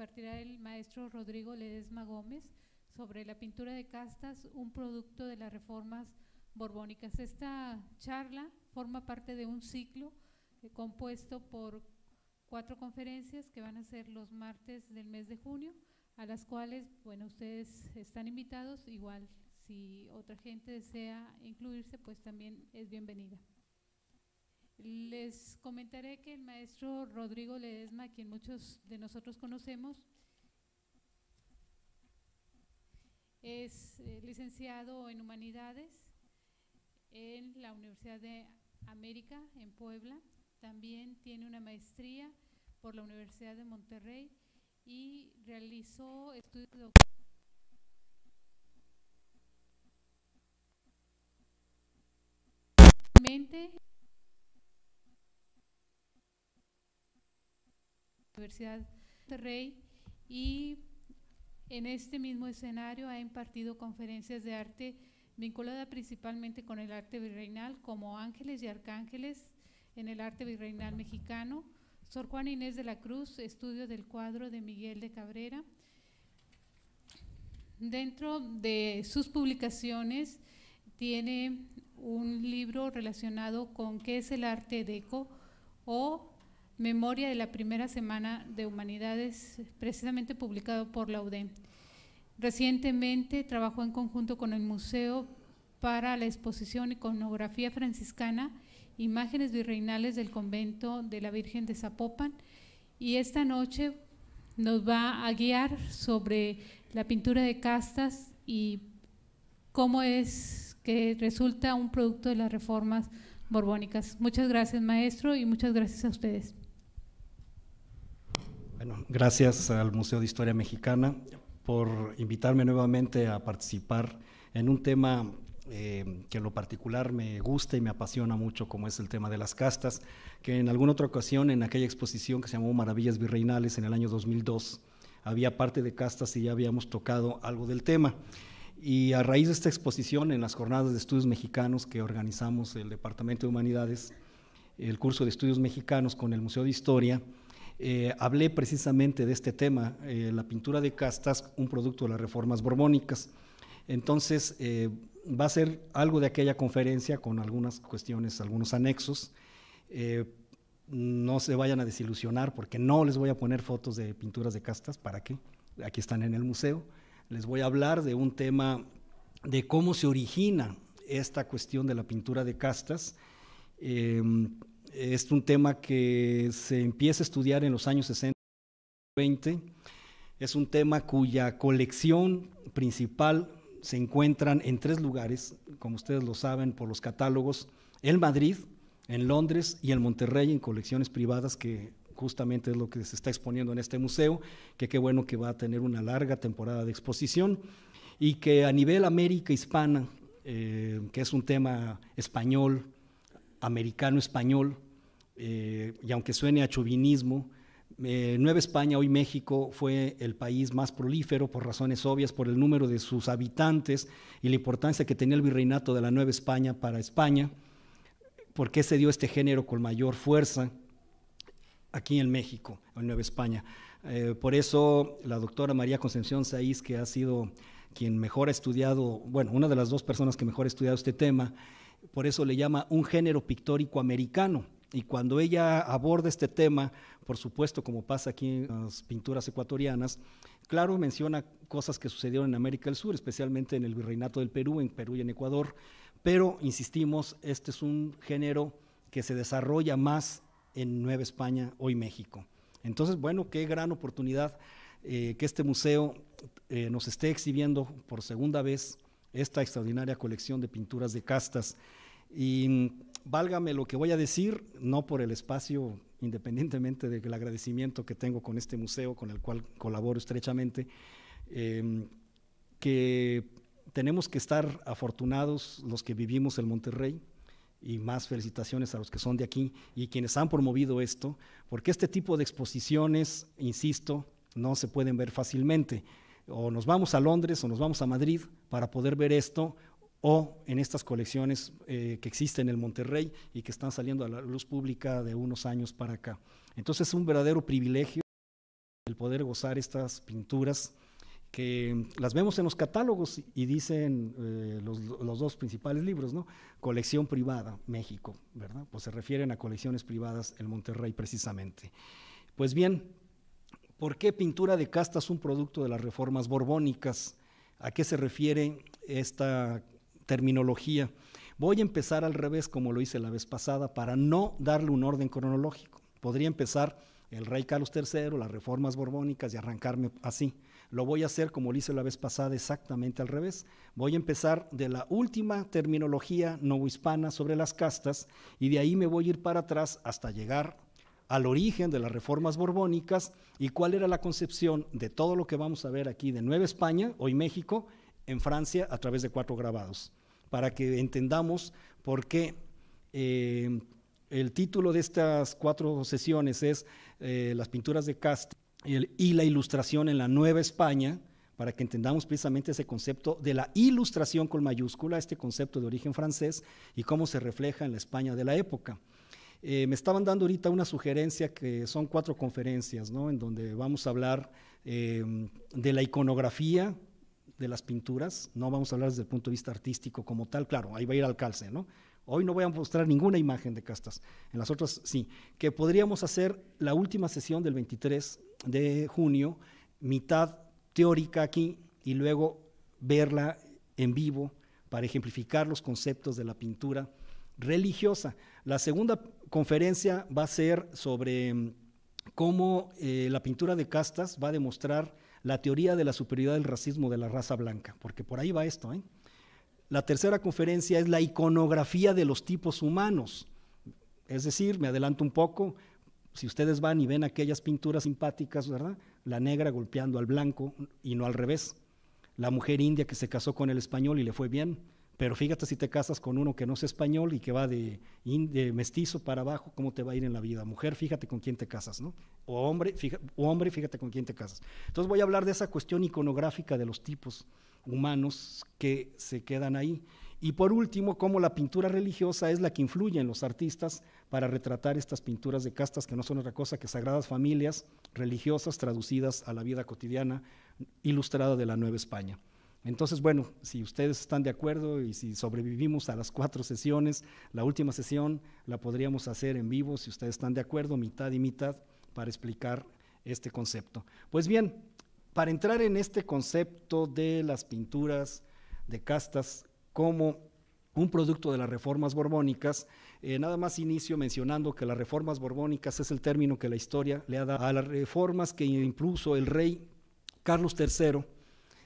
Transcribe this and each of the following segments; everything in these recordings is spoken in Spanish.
partirá el maestro Rodrigo Ledesma Gómez sobre la pintura de castas, un producto de las reformas borbónicas. Esta charla forma parte de un ciclo eh, compuesto por cuatro conferencias que van a ser los martes del mes de junio, a las cuales, bueno, ustedes están invitados, igual si otra gente desea incluirse, pues también es bienvenida. Les comentaré que el maestro Rodrigo Ledesma, quien muchos de nosotros conocemos, es eh, licenciado en Humanidades en la Universidad de América, en Puebla. También tiene una maestría por la Universidad de Monterrey y realizó estudios de doctorado. Universidad de Rey y en este mismo escenario ha impartido conferencias de arte vinculada principalmente con el arte virreinal como Ángeles y Arcángeles en el arte virreinal mexicano, Sor Juana Inés de la Cruz, estudio del cuadro de Miguel de Cabrera. Dentro de sus publicaciones tiene un libro relacionado con qué es el arte deco o Memoria de la Primera Semana de Humanidades, precisamente publicado por la UDEM. Recientemente trabajó en conjunto con el Museo para la exposición Iconografía Franciscana, Imágenes Virreinales del Convento de la Virgen de Zapopan. Y esta noche nos va a guiar sobre la pintura de castas y cómo es que resulta un producto de las reformas borbónicas. Muchas gracias, maestro, y muchas gracias a ustedes. Bueno, gracias al Museo de Historia Mexicana por invitarme nuevamente a participar en un tema eh, que en lo particular me gusta y me apasiona mucho, como es el tema de las castas, que en alguna otra ocasión, en aquella exposición que se llamó Maravillas Virreinales en el año 2002, había parte de castas y ya habíamos tocado algo del tema. Y a raíz de esta exposición, en las jornadas de estudios mexicanos que organizamos el Departamento de Humanidades, el curso de estudios mexicanos con el Museo de Historia, eh, hablé precisamente de este tema, eh, la pintura de castas, un producto de las reformas borbónicas. Entonces, eh, va a ser algo de aquella conferencia con algunas cuestiones, algunos anexos. no se vayan a desilusionar porque no les voy a poner fotos de pinturas de castas, ¿para qué? Aquí están en el museo. Les voy a hablar de un tema de cómo se origina esta cuestión de la pintura de castas. Es un tema que se empieza a estudiar en los años 60, 20. Es un tema cuya colección principal se encuentran en tres lugares, como ustedes lo saben por los catálogos, en Madrid, en Londres y en Monterrey, en colecciones privadas que justamente es lo que se está exponiendo en este museo, que qué bueno que va a tener una larga temporada de exposición y que a nivel América hispana, eh, que es un tema español, americano-español, eh, y aunque suene a chuvinismo eh, Nueva España, hoy México, fue el país más prolífero por razones obvias, por el número de sus habitantes y la importancia que tenía el virreinato de la Nueva España para España. ¿Por qué se dio este género con mayor fuerza aquí en México, en Nueva España? Eh, por eso la doctora María Concepción Saiz, que ha sido quien mejor ha estudiado, bueno, una de las dos personas que mejor ha estudiado este tema, por eso le llama un género pictórico americano. Y cuando ella aborda este tema, por supuesto, como pasa aquí en las pinturas ecuatorianas, claro, menciona cosas que sucedieron en América del Sur, especialmente en el virreinato del Perú, en Perú y en Ecuador, pero insistimos, este es un género que se desarrolla más en Nueva España, hoy México. Entonces, bueno, qué gran oportunidad eh, que este museo eh, nos esté exhibiendo por segunda vez esta extraordinaria colección de pinturas de castas. Y mm, válgame lo que voy a decir, no por el espacio, independientemente del agradecimiento que tengo con este museo, con el cual colaboro estrechamente, em, que tenemos que estar afortunados los que vivimos en Monterrey y más felicitaciones a los que son de aquí y quienes han promovido esto, porque este tipo de exposiciones, insisto, no se pueden ver fácilmente o nos vamos a Londres o nos vamos a Madrid para poder ver esto o en estas colecciones eh, que existen en el Monterrey y que están saliendo a la luz pública de unos años para acá. Entonces es un verdadero privilegio el poder gozar estas pinturas que las vemos en los catálogos y dicen eh, los, los, dos principales libros, ¿no? Colección privada, México, ¿verdad? Pues se refieren a colecciones privadas en Monterrey precisamente. Pues bien, ¿Por qué pintura de castas un producto de las reformas borbónicas? ¿A qué se refiere esta terminología? Voy a empezar al revés como lo hice la vez pasada para no darle un orden cronológico. Podría empezar el rey Carlos III, las reformas borbónicas y arrancarme así. Lo voy a hacer como lo hice la vez pasada, exactamente al revés. Voy a empezar de la última terminología novohispana sobre las castas y de ahí me voy a ir para atrás hasta llegar al origen de las reformas borbónicas y cuál era la concepción de todo lo que vamos a ver aquí de Nueva España, hoy México, en Francia a través de cuatro grabados, para que entendamos por qué eh, el título de estas cuatro sesiones es eh, Las pinturas de Cast y la ilustración en la Nueva España, para que entendamos precisamente ese concepto de la ilustración con mayúscula, este concepto de origen francés y cómo se refleja en la España de la época. Eh, me estaban dando ahorita una sugerencia que son cuatro conferencias, ¿no? En donde vamos a hablar eh, de la iconografía de las pinturas, no vamos a hablar desde el punto de vista artístico como tal, claro, ahí va a ir al calce, ¿no? Hoy no voy a mostrar ninguna imagen de castas, en las otras sí, que podríamos hacer la última sesión del 23 de junio, mitad teórica aquí y luego verla en vivo para ejemplificar los conceptos de la pintura religiosa. La segunda conferencia va a ser sobre mm, cómo eh, la pintura de castas va a demostrar la teoría de la superioridad del racismo de la raza blanca, porque por ahí va esto. ¿eh? La tercera conferencia es la iconografía de los tipos humanos. Es decir, me adelanto un poco, si ustedes van y ven aquellas pinturas simpáticas, ¿verdad? La negra golpeando al blanco y no al revés. La mujer india que se casó con el español y le fue bien. Pero fíjate si te casas con uno que no es español y que va de, mestizo para abajo, cómo te va a ir en la vida. Mujer, fíjate con quién te casas, ¿no? O hombre, hombre, fíjate con quién te casas. Entonces voy a hablar de esa cuestión iconográfica de los tipos humanos que se quedan ahí. Y por último, cómo la pintura religiosa es la que influye en los artistas para retratar estas pinturas de castas que no son otra cosa que sagradas familias religiosas traducidas a la vida cotidiana ilustrada de la Nueva España. Entonces, bueno, si ustedes están de acuerdo y si sobrevivimos a las cuatro sesiones, la última sesión la podríamos hacer en vivo, si ustedes están de acuerdo, mitad y mitad, para explicar este concepto. Pues bien, para entrar en este concepto de las pinturas de castas como un producto de las reformas borbónicas, eh, nada más inicio mencionando que las reformas borbónicas es el término que la historia le ha dado a las reformas que incluso el rey Carlos III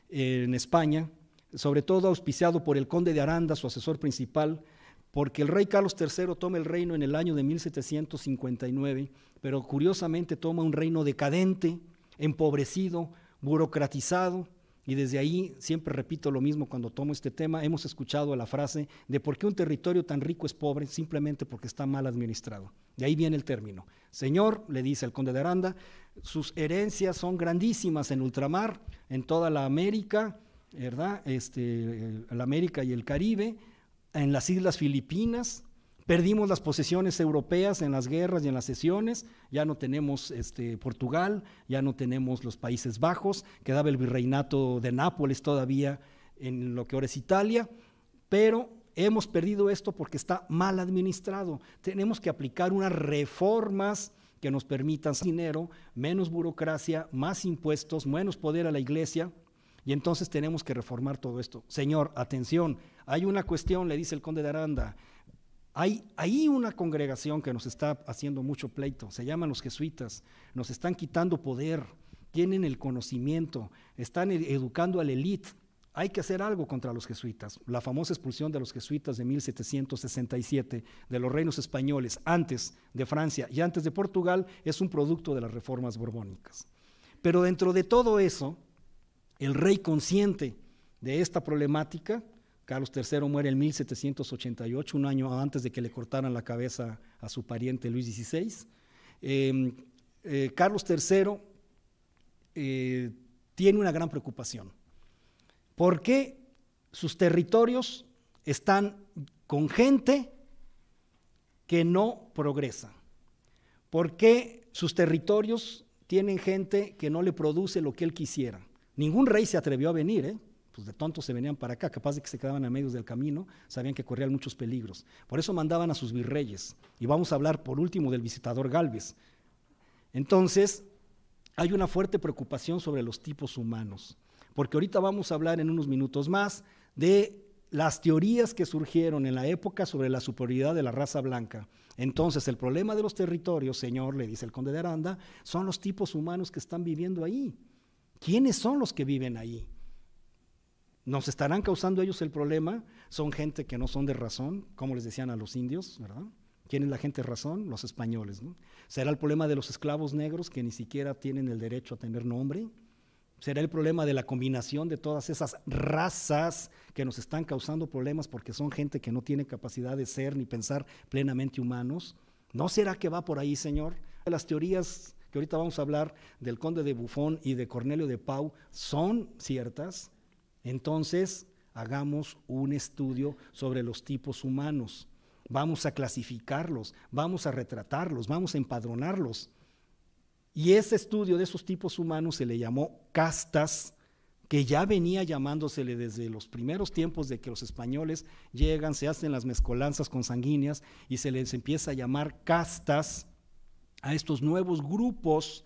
en España, sobre todo auspiciado por el conde de Aranda, su asesor principal, porque el rey Carlos III toma el reino en el año de 1759, pero curiosamente toma un reino decadente, empobrecido, burocratizado, y desde ahí siempre repito lo mismo cuando tomo este tema. Hemos escuchado la frase de por qué un territorio tan rico es pobre simplemente porque está mal administrado. De ahí viene el término. Señor, le dice el conde de Aranda, sus herencias son grandísimas en ultramar, en toda la América, ¿verdad? Este, eh, la América y el Caribe, en las islas Filipinas, Perdimos las posesiones europeas en las guerras y en las sesiones, ya no tenemos este, Portugal, ya no tenemos los Países Bajos, quedaba el virreinato de Nápoles todavía en lo que ahora es Italia, pero hemos perdido esto porque está mal administrado. Tenemos que aplicar unas reformas que nos permitan dinero, menos burocracia, más impuestos, menos poder a la iglesia, y entonces tenemos que reformar todo esto. Señor, atención, hay una cuestión, le dice el conde de Aranda, hay, una congregación que nos está haciendo mucho pleito, se llaman los jesuitas, nos están quitando poder, tienen el conocimiento, están educando a la élite. Hay que hacer algo contra los jesuitas. La famosa expulsión de los jesuitas de 1767 de los reinos españoles, antes de Francia y antes de Portugal, es un producto de las reformas borbónicas. Pero dentro de todo eso, el rey consciente de esta problemática Carlos III muere en 1788, un año antes de que le cortaran la cabeza a su pariente Luis XVI. Em, eh, Carlos III eh, tiene una gran preocupación, ¿Por qué sus territorios están con gente que no progresa, ¿Por qué sus territorios tienen gente que no le produce lo que él quisiera. Ningún rey se atrevió a venir, ¿eh? pues de tontos se venían para acá, capaz de que se quedaban a medios del camino, sabían que corrían muchos peligros. Por eso mandaban a sus virreyes. Y vamos a hablar por último del visitador Galvez. Entonces, hay una fuerte preocupación sobre los tipos humanos, porque ahorita vamos a hablar en unos minutos más de las teorías que surgieron en la época sobre la superioridad de la raza blanca. Entonces, el problema de los territorios, señor, le dice el conde de Aranda, son los tipos humanos que están viviendo ahí. ¿Quiénes son los que viven ahí? nos estarán causando ellos el problema, son gente que no son de razón, como les decían a los indios, ¿verdad? ¿Quién es la gente de razón? Los españoles. ¿no? ¿Será el problema de los esclavos negros que ni siquiera tienen el derecho a tener nombre? ¿Será el problema de la combinación de todas esas razas que nos están causando problemas porque son gente que no tiene capacidad de ser ni pensar plenamente humanos? ¿No será que va por ahí, Señor? Las teorías que ahorita vamos a hablar del conde de Bufón y de Cornelio de Pau son ciertas, entonces, hagamos un estudio sobre los tipos humanos. Vamos a clasificarlos, vamos a retratarlos, vamos a empadronarlos. Y ese estudio de esos tipos humanos se le llamó castas, que ya venía llamándosele desde los primeros tiempos de que los españoles llegan, se hacen las mezcolanzas consanguíneas y se les empieza a llamar castas a estos nuevos grupos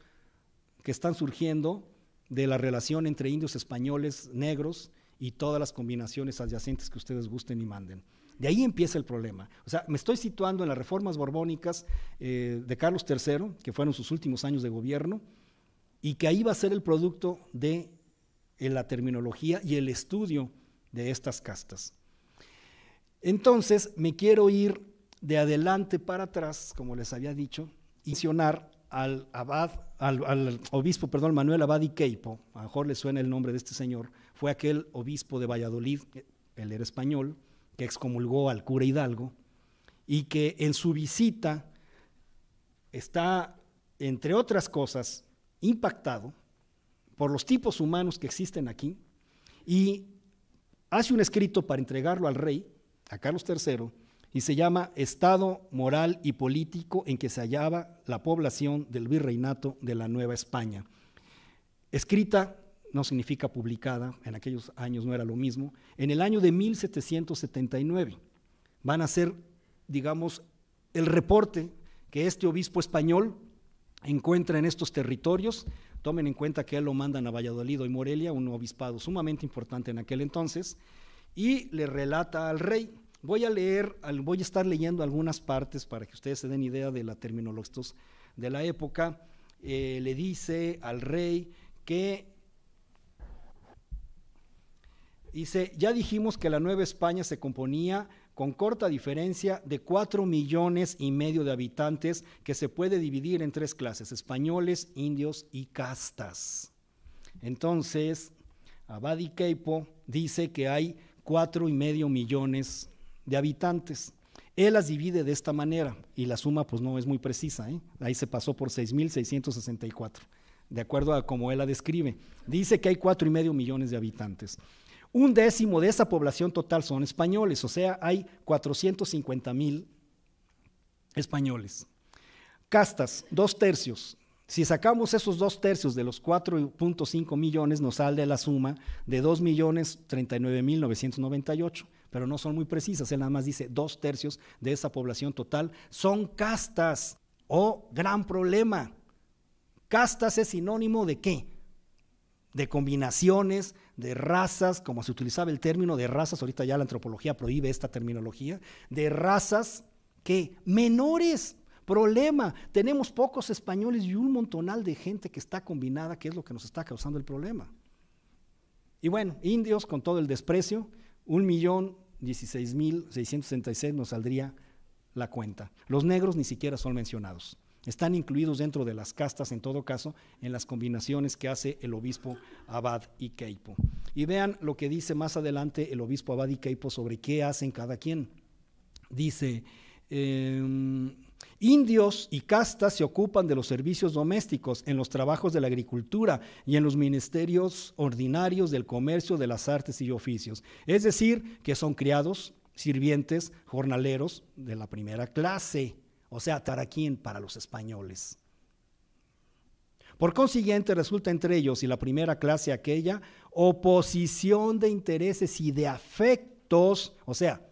que están surgiendo de la relación entre indios españoles negros y todas las combinaciones adyacentes que ustedes gusten y manden. De ahí empieza el problema. O sea, me estoy situando en las reformas borbónicas eh, de Carlos III, que fueron sus últimos años de gobierno, y que ahí va a ser el producto de eh, la terminología y el estudio de estas castas. Entonces, me quiero ir de adelante para atrás, como les había dicho, y mencionar al abad, al, obispo, perdón, Manuel Abad y a lo mejor le suena el nombre de este señor, fue aquel obispo de Valladolid, él era español, que excomulgó al cura Hidalgo y que en su visita está, entre otras cosas, impactado por los tipos humanos que existen aquí y hace un escrito para entregarlo al rey, a Carlos III, y se llama Estado moral y político en que se hallaba la población del virreinato de la Nueva España. Escrita no significa publicada, en aquellos años no era lo mismo, en el año de 1779. Van a ser, digamos, el reporte que este obispo español encuentra en estos territorios. Tomen en cuenta que él lo mandan a Valladolid y Morelia, un obispado sumamente importante en aquel entonces, y le relata al rey Voy a leer, voy a estar leyendo algunas partes para que ustedes se den idea de la terminología de la época. Eh, le dice al rey que dice, ya dijimos que la Nueva España se componía con corta diferencia de cuatro millones y medio de habitantes que se puede dividir en tres clases, españoles, indios y castas. Entonces, Abadi Keipo dice que hay cuatro y medio millones de habitantes. Él las divide de esta manera y la suma pues no es muy precisa, ¿eh? ahí se pasó por 6.664, de acuerdo a como él la describe. Dice que hay cuatro y medio millones de habitantes. Un décimo de esa población total son españoles, o sea, hay 450.000 españoles. Castas, dos tercios. Si sacamos esos dos tercios de los 4.5 millones, nos sale la suma de 2 millones pero no son muy precisas. Él nada más dice dos tercios de esa población total son castas. Oh, gran problema. Castas es sinónimo de qué? De combinaciones, de razas, como se utilizaba el término de razas, ahorita ya la antropología prohíbe esta terminología, de razas que menores. Problema, tenemos pocos españoles y un montonal de gente que está combinada, que es lo que nos está causando el problema. Y bueno, indios con todo el desprecio, un millón mil nos saldría la cuenta. Los negros ni siquiera son mencionados. Están incluidos dentro de las castas, en todo caso, en las combinaciones que hace el obispo Abad y Keipo. Y vean lo que dice más adelante el obispo Abad y Keipo sobre qué hacen cada quien. Dice, em, Indios y castas se ocupan de los servicios domésticos, en los trabajos de la agricultura y en los ministerios ordinarios del comercio, de las artes y oficios. Es decir, que son criados, sirvientes, jornaleros de la primera clase, o sea, taraquín para los españoles. Por consiguiente, resulta entre ellos y la primera clase aquella oposición de intereses y de afectos, o sea,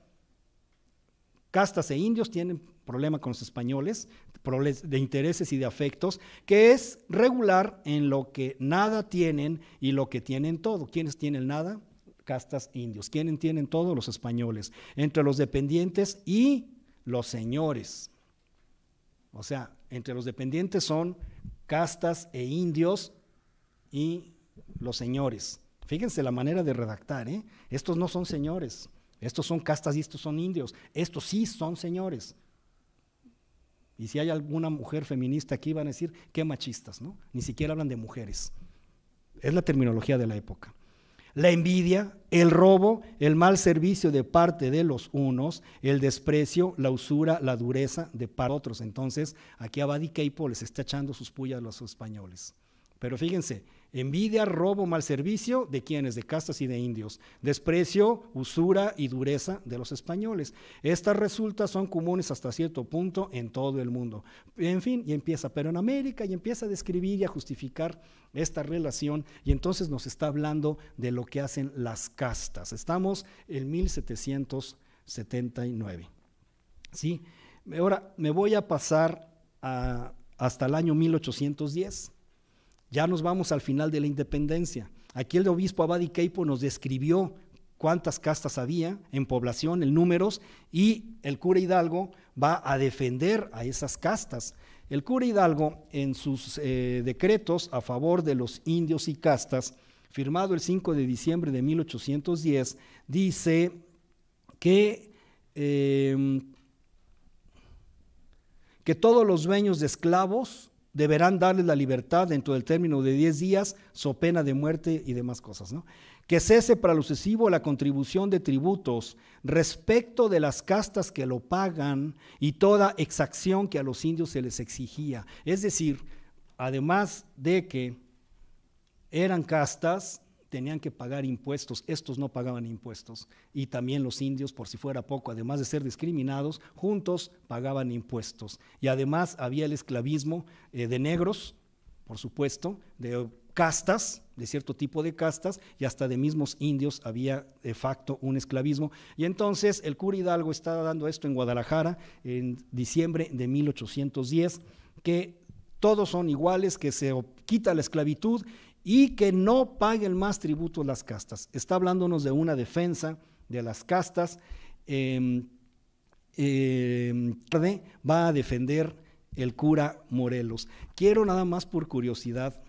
castas e indios tienen problema con los españoles, de intereses y de afectos, que es regular en lo que nada tienen y lo que tienen todo. ¿Quiénes tienen nada? Castas indios. ¿Quiénes tienen todo? Los españoles. Entre los dependientes y los señores. O sea, entre los dependientes son castas e indios y los señores. Fíjense la manera de redactar, ¿eh? Estos no son señores, estos son castas y estos son indios, estos sí son señores. Y si hay alguna mujer feminista aquí, van a decir, qué machistas, ¿no? Ni siquiera hablan de mujeres. Es la terminología de la época. La envidia, el robo, el mal servicio de parte de los unos, el desprecio, la usura, la dureza de de otros. Entonces, aquí Abadi Keipo les está echando sus puyas a los españoles. Pero fíjense, Envidia, robo, mal servicio, ¿de quienes De castas y de indios. Desprecio, usura y dureza de los españoles. Estas resultas son comunes hasta cierto punto en todo el mundo. En fin, y empieza, pero en América, y empieza a describir y a justificar esta relación, y entonces nos está hablando de lo que hacen las castas. Estamos en 1779. ¿Sí? Ahora me voy a pasar hasta el año 1810. Ya nos vamos al final de la independencia. Aquí el obispo Abadi Keipo nos describió cuántas castas había en población, en números, y el cura Hidalgo va a defender a esas castas. El cura Hidalgo, en sus eh, decretos a favor de los indios y castas, firmado el 5 de diciembre de 1810, dice que, em, que todos los dueños de esclavos deberán darles la libertad dentro del término de 10 días, so pena de muerte y demás cosas, ¿no? Que cese para lo sucesivo la contribución de tributos respecto de las castas que lo pagan y toda exacción que a los indios se les exigía. Es decir, además de que eran castas, tenían que pagar impuestos, estos no pagaban impuestos, y también los indios, por si fuera poco, además de ser discriminados, juntos pagaban impuestos. Y además había el esclavismo eh, de negros, por supuesto, de castas, de cierto tipo de castas, y hasta de mismos indios había de facto un esclavismo. Y entonces el cura Hidalgo estaba dando esto en Guadalajara en diciembre de 1810, que todos son iguales, que se quita la esclavitud y que no paguen más tributo las castas. Está hablándonos de una defensa de las castas. Em, em, va a defender el cura Morelos. Quiero nada más por curiosidad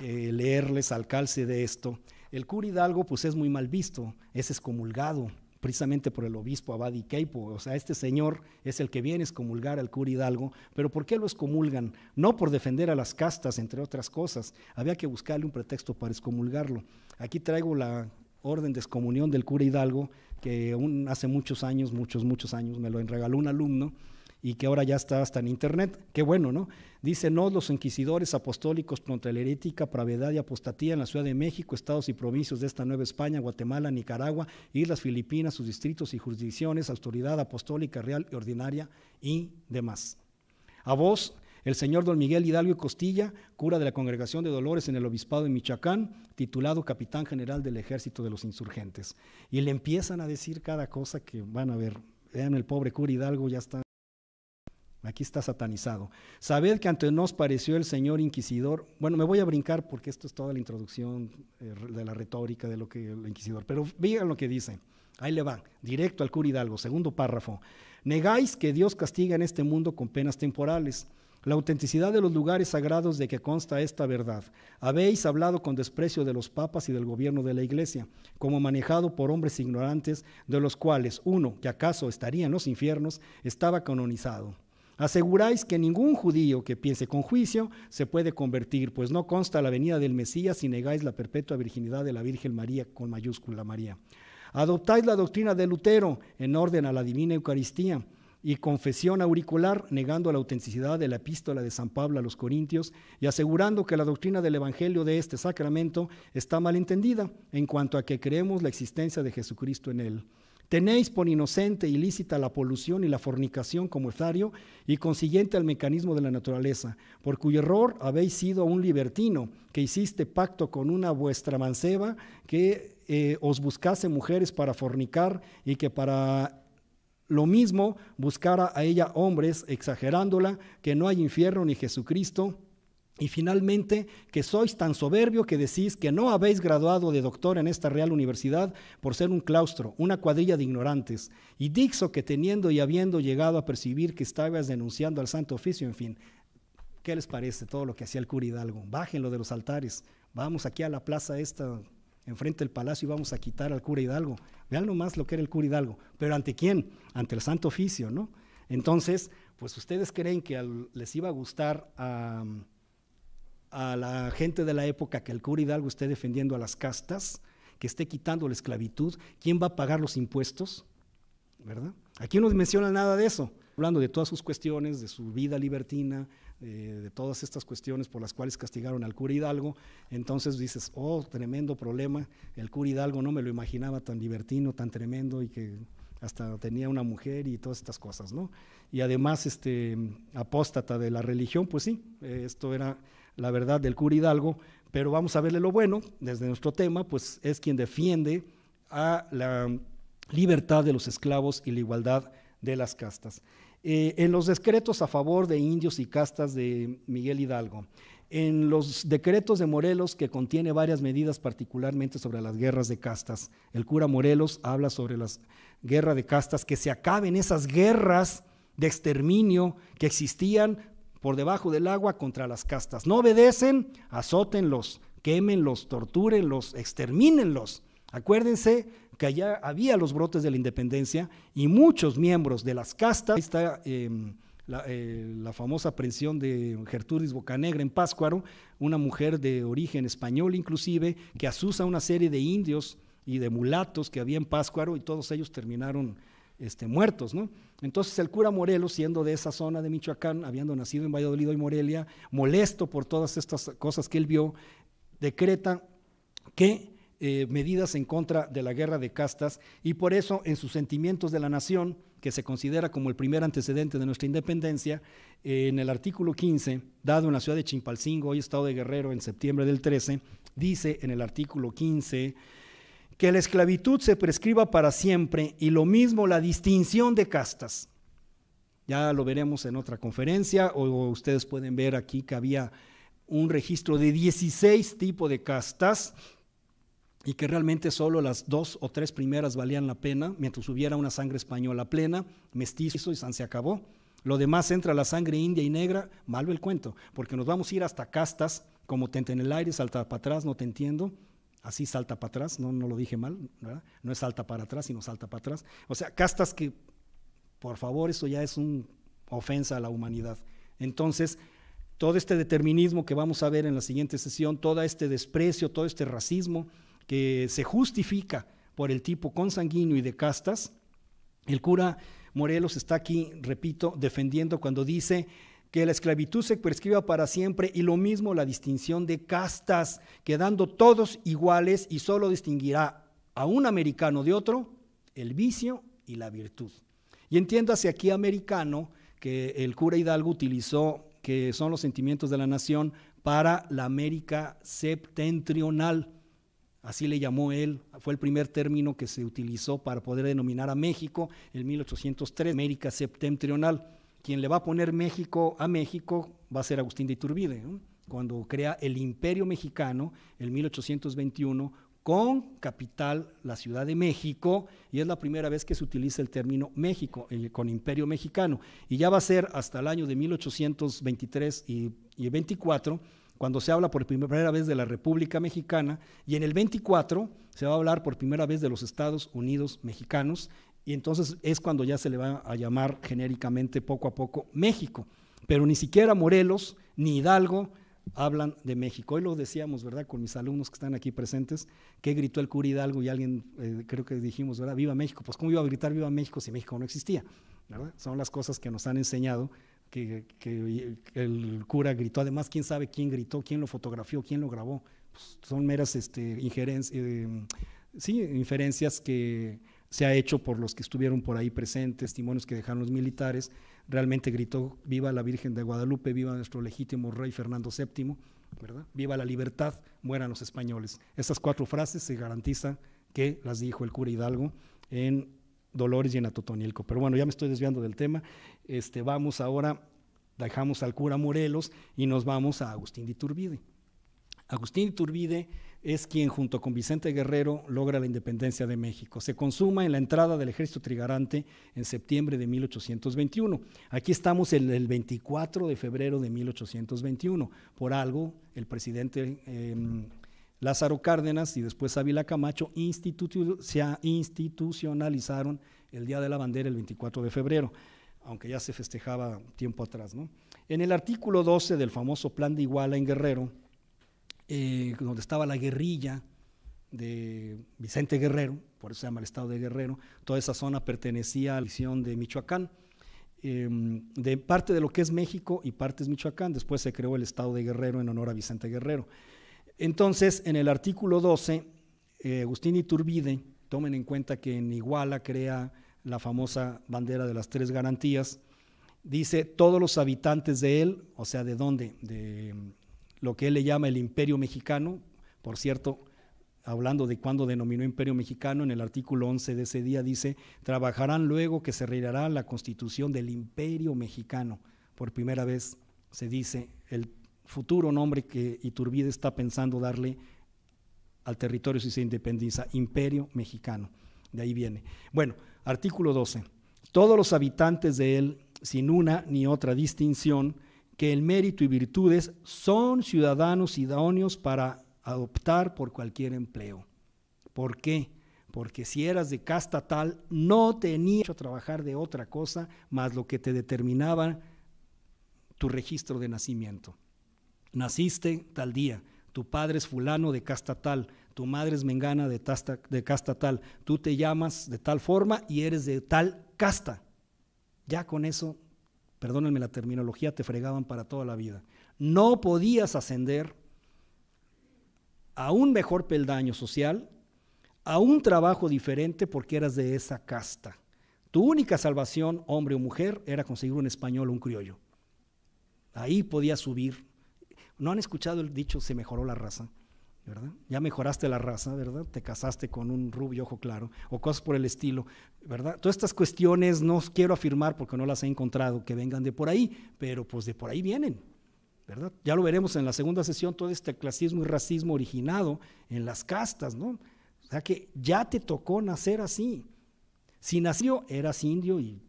eh, leerles al calce de esto. El cura Hidalgo pues es muy mal visto, es excomulgado, precisamente por el obispo Abad Keipo. O sea, este señor es el que viene a excomulgar al cura Hidalgo, pero ¿por qué lo excomulgan? No por defender a las castas, entre otras cosas. Había que buscarle un pretexto para excomulgarlo. Aquí traigo la orden de excomunión del cura Hidalgo, que hace muchos años, muchos, muchos años, me lo regaló un alumno y que ahora ya está hasta en internet. Qué bueno, ¿no? Dice, no, los inquisidores apostólicos contra la herética, pravedad y apostatía en la Ciudad de México, estados y provincias de esta Nueva España, Guatemala, Nicaragua, Islas Filipinas, sus distritos y jurisdicciones, autoridad apostólica real y ordinaria y demás. A vos, el señor don Miguel Hidalgo y Costilla, cura de la Congregación de Dolores en el Obispado de Michoacán, titulado Capitán General del Ejército de los Insurgentes. Y le empiezan a decir cada cosa que van a ver. Vean, el pobre cura Hidalgo ya está Aquí está satanizado. Sabed que ante nos pareció el Señor inquisidor. Bueno, me voy a brincar porque esto es toda la introducción eh, de la retórica de lo que el inquisidor. Pero vean lo que dice. Ahí le va, directo al cura Hidalgo, segundo párrafo. Negáis que Dios castiga en este mundo con penas temporales la autenticidad de los lugares sagrados de que consta esta verdad. Habéis hablado con desprecio de los papas y del gobierno de la iglesia, como manejado por hombres ignorantes, de los cuales uno, que acaso estaría en los infiernos, estaba canonizado. Aseguráis que ningún judío que piense con juicio se puede convertir, pues no consta la venida del Mesías si negáis la perpetua virginidad de la Virgen María con mayúscula María. Adoptáis la doctrina de Lutero en orden a la divina Eucaristía y confesión auricular, negando la autenticidad de la epístola de San Pablo a los Corintios y asegurando que la doctrina del Evangelio de este sacramento está mal entendida en cuanto a que creemos la existencia de Jesucristo en él Tenéis por inocente e ilícita la polución y la fornicación como etario, y consiguiente al mecanismo de la naturaleza, por cuyo error habéis sido un libertino, que hiciste pacto con una vuestra manceba, que eh, os buscase mujeres para fornicar y que para lo mismo buscara a ella hombres, exagerándola, que no hay infierno ni Jesucristo y finalmente, que sois tan soberbio que decís que no habéis graduado de doctor en esta real universidad por ser un claustro, una cuadrilla de ignorantes. Y dixo que teniendo y habiendo llegado a percibir que estabas denunciando al santo oficio, en fin. ¿Qué les parece todo lo que hacía el cura Hidalgo? Bájenlo de los altares. Vamos aquí a la plaza esta, enfrente del palacio, y vamos a quitar al cura Hidalgo. Vean nomás lo que era el cura Hidalgo. ¿Pero ante quién? Ante el santo oficio, ¿no? Entonces, pues ustedes creen que les iba a gustar a a la gente de la época que el cura Hidalgo esté defendiendo a las castas, que esté quitando la esclavitud, ¿quién va a pagar los impuestos? ¿Verdad? Aquí no menciona nada de eso, hablando de todas sus cuestiones, de su vida libertina, de todas estas cuestiones por las cuales castigaron al cura Hidalgo, entonces dices, oh, tremendo problema, el cura Hidalgo no me lo imaginaba tan libertino, tan tremendo y que hasta tenía una mujer y todas estas cosas, ¿no? Y además, este, apóstata de la religión, pues sí, esto era la verdad del cura Hidalgo, pero vamos a verle lo bueno, desde nuestro tema, pues es quien defiende a la libertad de los esclavos y la igualdad de las castas. Eh, en los decretos a favor de indios y castas de Miguel Hidalgo, en los decretos de Morelos que contiene varias medidas particularmente sobre las guerras de castas. El cura Morelos habla sobre las guerras de castas, que se acaben esas guerras de exterminio que existían por debajo del agua contra las castas. No obedecen, azótenlos, quemenlos, tortúrenlos, extermínenlos. Acuérdense que allá había los brotes de la independencia y muchos miembros de las castas. Ahí está em, eh, la, famosa prisión de Gertrudis Bocanegra en Páscuaro, una mujer de origen español inclusive, que asusa una serie de indios y de mulatos que había en Páscuaro y todos ellos terminaron este, muertos. ¿no? Entonces el cura Morelos, siendo de esa zona de Michoacán, habiendo nacido en Valladolid y Morelia, molesto por todas estas cosas que él vio, decreta que eh, medidas en contra de la guerra de castas y por eso en sus sentimientos de la nación, que se considera como el primer antecedente de nuestra independencia, en el artículo 15, dado en la ciudad de Chimpalcingo, hoy estado de Guerrero, en septiembre del 13, dice en el artículo 15, que la esclavitud se prescriba para siempre y lo mismo la distinción de castas. Ya lo veremos en otra conferencia o ustedes pueden ver aquí que había un registro de 16 tipos de castas y que realmente solo las dos o tres primeras valían la pena, mientras hubiera una sangre española plena, mestizo y san se acabó. Lo demás entra la sangre india y negra, malo el cuento, porque nos vamos a ir hasta castas, como tenten en el aire, salta para atrás, no te entiendo, así salta para atrás, no, no lo dije mal, ¿verdad? no es salta para atrás, sino salta para atrás. O sea, castas que, por favor, eso ya es una ofensa a la humanidad. Entonces, todo este determinismo que vamos a ver en la siguiente sesión, todo este desprecio, todo este racismo que se justifica por el tipo consanguíneo y de castas, el cura Morelos está aquí, repito, defendiendo cuando dice que la esclavitud se prescriba para siempre y lo mismo la distinción de castas, quedando todos iguales y solo distinguirá a un americano de otro el vicio y la virtud. Y entiéndase aquí americano que el cura Hidalgo utilizó, que son los sentimientos de la nación, para la América septentrional. Así le llamó él, fue el primer término que se utilizó para poder denominar a México en 1803, América septentrional quien le va a poner México a México va a ser Agustín de Iturbide, cuando crea el Imperio Mexicano en 1821 con capital la Ciudad de México, y es la primera vez que se utiliza el término México eh, con imperio mexicano, y ya va a ser hasta el año de 1823 y, y 24 cuando se habla por primera vez de la República Mexicana, y en el 24 se va a hablar por primera vez de los Estados Unidos mexicanos, y entonces es cuando ya se le va a llamar genéricamente poco a poco México. Pero ni siquiera Morelos ni Hidalgo hablan de México. Hoy lo decíamos, ¿verdad? Con mis alumnos que están aquí presentes, que gritó el cura Hidalgo y alguien, eh, creo que dijimos, ¿verdad? Viva México. Pues ¿cómo iba a gritar viva México si México no existía? ¿verdad? Son las cosas que nos han enseñado que, el cura gritó. Además, quién sabe quién gritó, quién lo fotografió, quién lo grabó. Pues, son meras este, injerencias, eh, sí, inferencias que se ha hecho por los que estuvieron por ahí presentes, testimonios que dejaron los militares. Realmente gritó, viva la Virgen de Guadalupe, viva nuestro legítimo rey Fernando VII, ¿verdad? Viva la libertad, mueran los españoles. Estas cuatro frases se garantiza que las dijo el cura Hidalgo en Dolores y en Atotonielco. Pero bueno, ya me estoy desviando del tema. Este, vamos ahora, dejamos al cura Morelos y nos vamos a Agustín de Iturbide. Agustín de Iturbide es quien junto con Vicente Guerrero logra la independencia de México. Se consuma en la entrada del ejército trigarante en septiembre de 1821. Aquí estamos el, 24 de febrero de 1821. Por algo, el presidente... Em, Lázaro Cárdenas y después Ávila Camacho se institucionalizaron el Día de la Bandera el 24 de febrero, aunque ya se festejaba tiempo atrás. En el artículo 12 del famoso Plan de Iguala en Guerrero, eh, donde estaba la guerrilla de Vicente Guerrero, por eso se llama el estado de Guerrero, toda esa zona pertenecía a la división de Michoacán, em, de parte de lo que es México y parte es Michoacán, después se creó el estado de Guerrero en honor a Vicente Guerrero. Entonces, en el artículo 12, eh, Agustín Iturbide, tomen en cuenta que en Iguala crea la famosa bandera de las tres garantías, dice todos los habitantes de él, o sea, ¿de dónde? De lo que él le llama el imperio mexicano, por cierto, hablando de cuando denominó imperio mexicano, en el artículo 11 de ese día dice, trabajarán luego que se reirá la constitución del imperio mexicano. Por primera vez se dice el futuro nombre que Iturbide está pensando darle al territorio si se independiza, imperio mexicano. De ahí viene. Bueno, artículo 12. Todos los habitantes de él, sin una ni otra distinción, que el mérito y virtudes son ciudadanos idóneos para adoptar por cualquier empleo. ¿Por qué? Porque si eras de casta tal, no tenías que trabajar de otra cosa más lo que te determinaba tu registro de nacimiento. Naciste tal día, tu padre es fulano de casta tal, tu madre es mengana de, de casta tal, tú te llamas de tal forma y eres de tal casta. Ya con eso perdónenme la terminología, te fregaban para toda la vida. No podías ascender a un mejor peldaño social, a un trabajo diferente porque eras de esa casta. Tu única salvación, hombre o mujer, era conseguir un español o un criollo. Ahí podías subir. ¿No han escuchado el dicho se mejoró la raza? ¿verdad? Ya mejoraste la raza, ¿verdad? Te casaste con un rubio ojo claro o cosas por el estilo, ¿verdad? Todas estas cuestiones no quiero afirmar porque no las he encontrado que vengan de por ahí, pero pues de por ahí vienen, ¿verdad? Ya lo veremos en la segunda sesión, todo este clasismo y racismo originado en las castas, ¿no? O sea que ya te tocó nacer así. Si nació, eras indio y,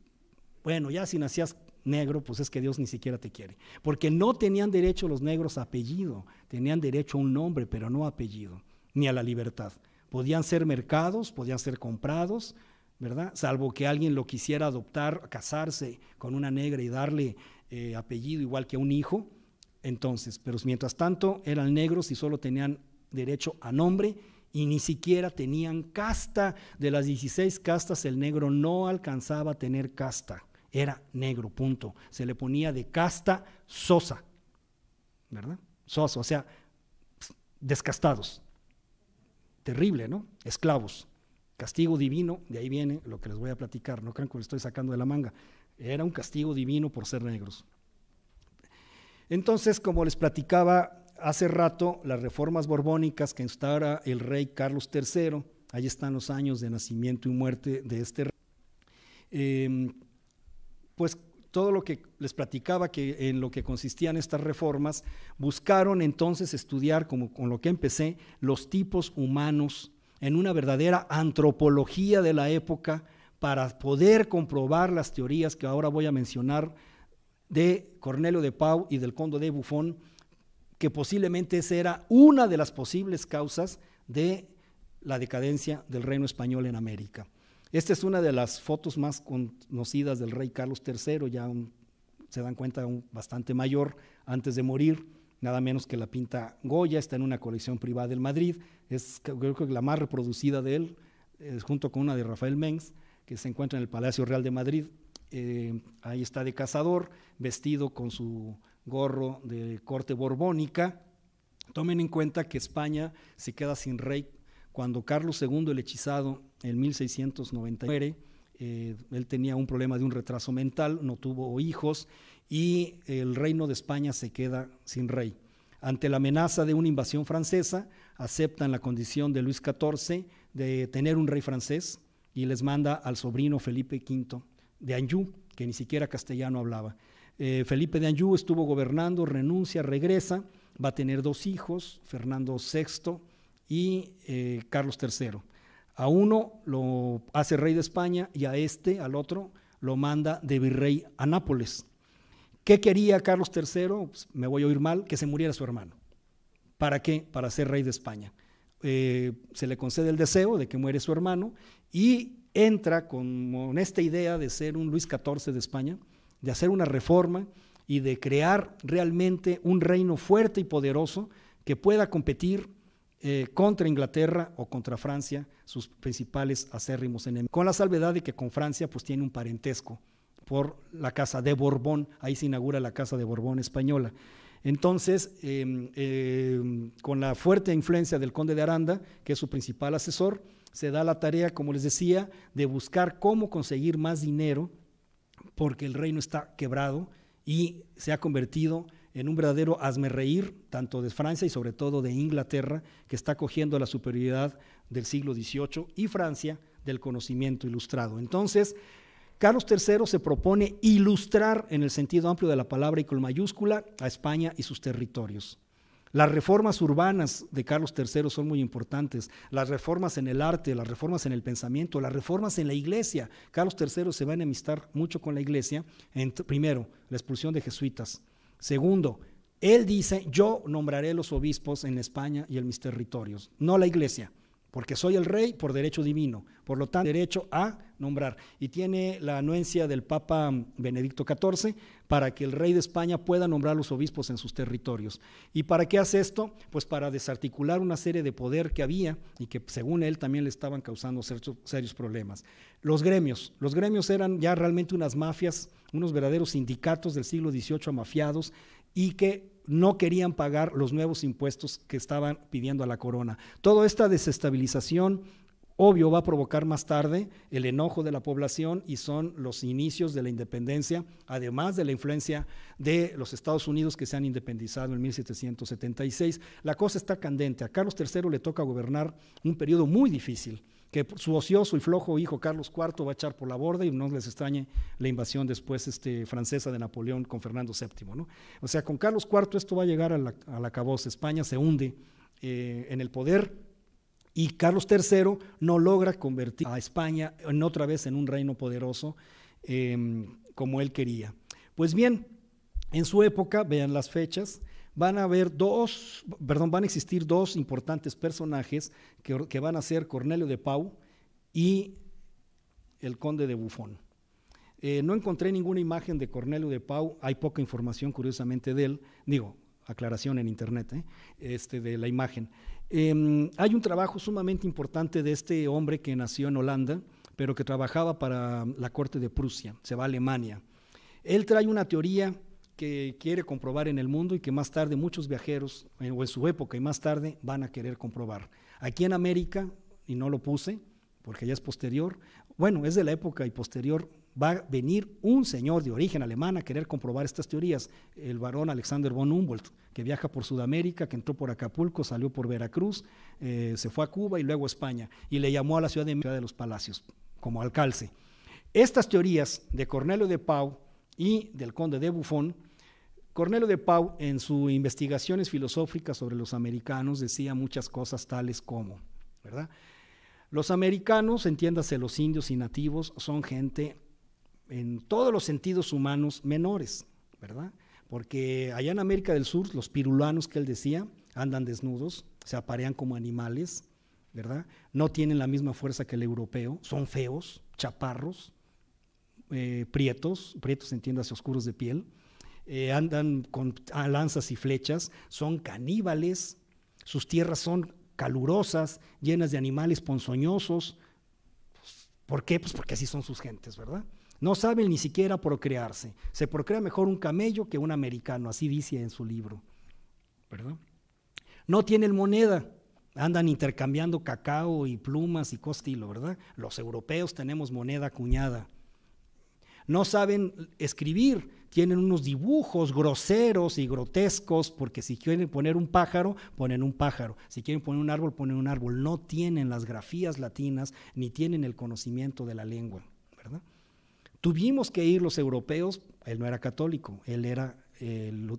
bueno, ya si nacías negro, pues es que Dios ni siquiera te quiere. Porque no tenían derecho los negros a apellido, tenían derecho a un nombre, pero no a apellido, ni a la libertad. Podían ser mercados, podían ser comprados, ¿verdad? Salvo que alguien lo quisiera adoptar, casarse con una negra y darle eh, apellido igual que a un hijo. Entonces, pero mientras tanto eran negros y solo tenían derecho a nombre y ni siquiera tenían casta. De las 16 castas, el negro no alcanzaba a tener casta era negro, punto. Se le ponía de casta sosa, ¿verdad? Sosa, o sea, descastados. Terrible, ¿no? Esclavos. Castigo divino, de ahí viene lo que les voy a platicar, no crean que lo estoy sacando de la manga. Era un castigo divino por ser negros. Entonces, como les platicaba hace rato, las reformas borbónicas que instaura el rey Carlos III, ahí están los años de nacimiento y muerte de este rey. Em, pues todo lo que les platicaba que en lo que consistían estas reformas, buscaron entonces estudiar, como con lo que empecé, los tipos humanos en una verdadera antropología de la época para poder comprobar las teorías que ahora voy a mencionar de Cornelio de Pau y del Conde de Buffon, que posiblemente esa era una de las posibles causas de la decadencia del reino español en América. Esta es una de las fotos más conocidas del rey Carlos III, ya se dan cuenta bastante mayor antes de morir, nada menos que la pinta Goya, está en una colección privada del Madrid, es creo que la más reproducida de él, junto con una de Rafael Mengs, que se encuentra en el Palacio Real de Madrid. Eh, ahí está de cazador, vestido con su gorro de corte borbónica. Tomen en cuenta que España se queda sin rey cuando Carlos II el hechizado en 1699. Eh, él tenía un problema de un retraso mental, no tuvo hijos y el reino de España se queda sin rey. Ante la amenaza de una invasión francesa, aceptan la condición de Luis XIV de tener un rey francés y les manda al sobrino Felipe V de Anjou, que ni siquiera castellano hablaba. Eh, Felipe de Anjou estuvo gobernando, renuncia, regresa, va a tener dos hijos, Fernando VI y eh, Carlos III. A uno lo hace rey de España y a este, al otro, lo manda de virrey a Nápoles. ¿Qué quería Carlos III? Pues, me voy a oír mal, que se muriera su hermano. ¿Para qué? Para ser rey de España. Eh, se le concede el deseo de que muere su hermano y entra con, con esta idea de ser un Luis XIV de España, de hacer una reforma y de crear realmente un reino fuerte y poderoso que pueda competir eh, contra Inglaterra o contra Francia, sus principales acérrimos enemigos. Con la salvedad de que con Francia pues tiene un parentesco por la Casa de Borbón, ahí se inaugura la Casa de Borbón española. Entonces, em, em, con la fuerte influencia del conde de Aranda, que es su principal asesor, se da la tarea, como les decía, de buscar cómo conseguir más dinero, porque el reino está quebrado y se ha convertido en un verdadero hazme reír, tanto de Francia y sobre todo de Inglaterra, que está cogiendo la superioridad del siglo XVIII y Francia del conocimiento ilustrado. Entonces, Carlos III se propone ilustrar en el sentido amplio de la palabra y con mayúscula a España y sus territorios. Las reformas urbanas de Carlos III son muy importantes, las reformas en el arte, las reformas en el pensamiento, las reformas en la iglesia. Carlos III se va a enemistar mucho con la iglesia, en, primero, la expulsión de jesuitas, Segundo, él dice, yo nombraré los obispos en España y en mis territorios, no la iglesia porque soy el rey por derecho divino, por lo tanto, derecho a nombrar. Y tiene la anuencia del Papa Benedicto XIV para que el rey de España pueda nombrar los obispos en sus territorios. ¿Y para qué hace esto? Pues para desarticular una serie de poder que había y que según él también le estaban causando serios problemas. Los gremios, los gremios eran ya realmente unas mafias, unos verdaderos sindicatos del siglo XVIII amafiados y que no querían pagar los nuevos impuestos que estaban pidiendo a la corona. Toda esta desestabilización obvio va a provocar más tarde el enojo de la población y son los inicios de la independencia, además de la influencia de los Estados Unidos que se han independizado en 1776. La cosa está candente. A Carlos III le toca gobernar un periodo muy difícil que su ocioso y flojo hijo Carlos IV va a echar por la borda y no les extrañe la invasión después este, francesa de Napoleón con Fernando VII. O sea, con Carlos IV esto va a llegar a la, a España se hunde eh, en el poder y Carlos III no logra convertir a España en otra vez en un reino poderoso em, como él quería. Pues bien, en su época, vean las fechas, van a haber dos, perdón, van a existir dos importantes personajes que, van a ser Cornelio de Pau y el conde de Bufón. Eh, no encontré ninguna imagen de Cornelio de Pau, hay poca información curiosamente de él, digo, aclaración en internet, eh, este, de la imagen. Em, hay un trabajo sumamente importante de este hombre que nació en Holanda, pero que trabajaba para la corte de Prusia, se va a Alemania. Él trae una teoría que quiere comprobar en el mundo y que más tarde muchos viajeros, eh, o en su época y más tarde, van a querer comprobar. Aquí en América, y no lo puse, porque ya es posterior, bueno, es de la época y posterior, va a venir un señor de origen alemán a querer comprobar estas teorías, el varón Alexander von Humboldt, que viaja por Sudamérica, que entró por Acapulco, salió por Veracruz, eh, se fue a Cuba y luego a España, y le llamó a la ciudad de, ciudad de los Palacios como alcalce. Estas teorías de Cornelio de Pau y del conde de Buffon Cornelio de Pau, en sus investigaciones filosóficas sobre los americanos, decía muchas cosas tales como, ¿verdad? Los americanos, entiéndase los indios y nativos, son gente en todos los sentidos humanos menores, ¿verdad? Porque allá en América del Sur, los pirulanos que él decía, andan desnudos, se aparean como animales, ¿verdad? No tienen la misma fuerza que el europeo, son feos, chaparros, eh, prietos, prietos entiéndase oscuros de piel, eh, andan con ah, lanzas y flechas, son caníbales, sus tierras son calurosas, llenas de animales ponzoñosos. Pues, ¿Por qué? Pues porque así son sus gentes, ¿verdad? No saben ni siquiera procrearse. Se procrea mejor un camello que un americano, así dice en su libro, ¿verdad? No tienen moneda, andan intercambiando cacao y plumas y costilo, ¿verdad? Los europeos tenemos moneda acuñada. No saben escribir, tienen unos dibujos groseros y grotescos, porque si quieren poner un pájaro, ponen un pájaro, si quieren poner un árbol, ponen un árbol. No tienen las grafías latinas ni tienen el conocimiento de la lengua, ¿verdad? Tuvimos que ir los europeos, él no era católico, él era eh, eh,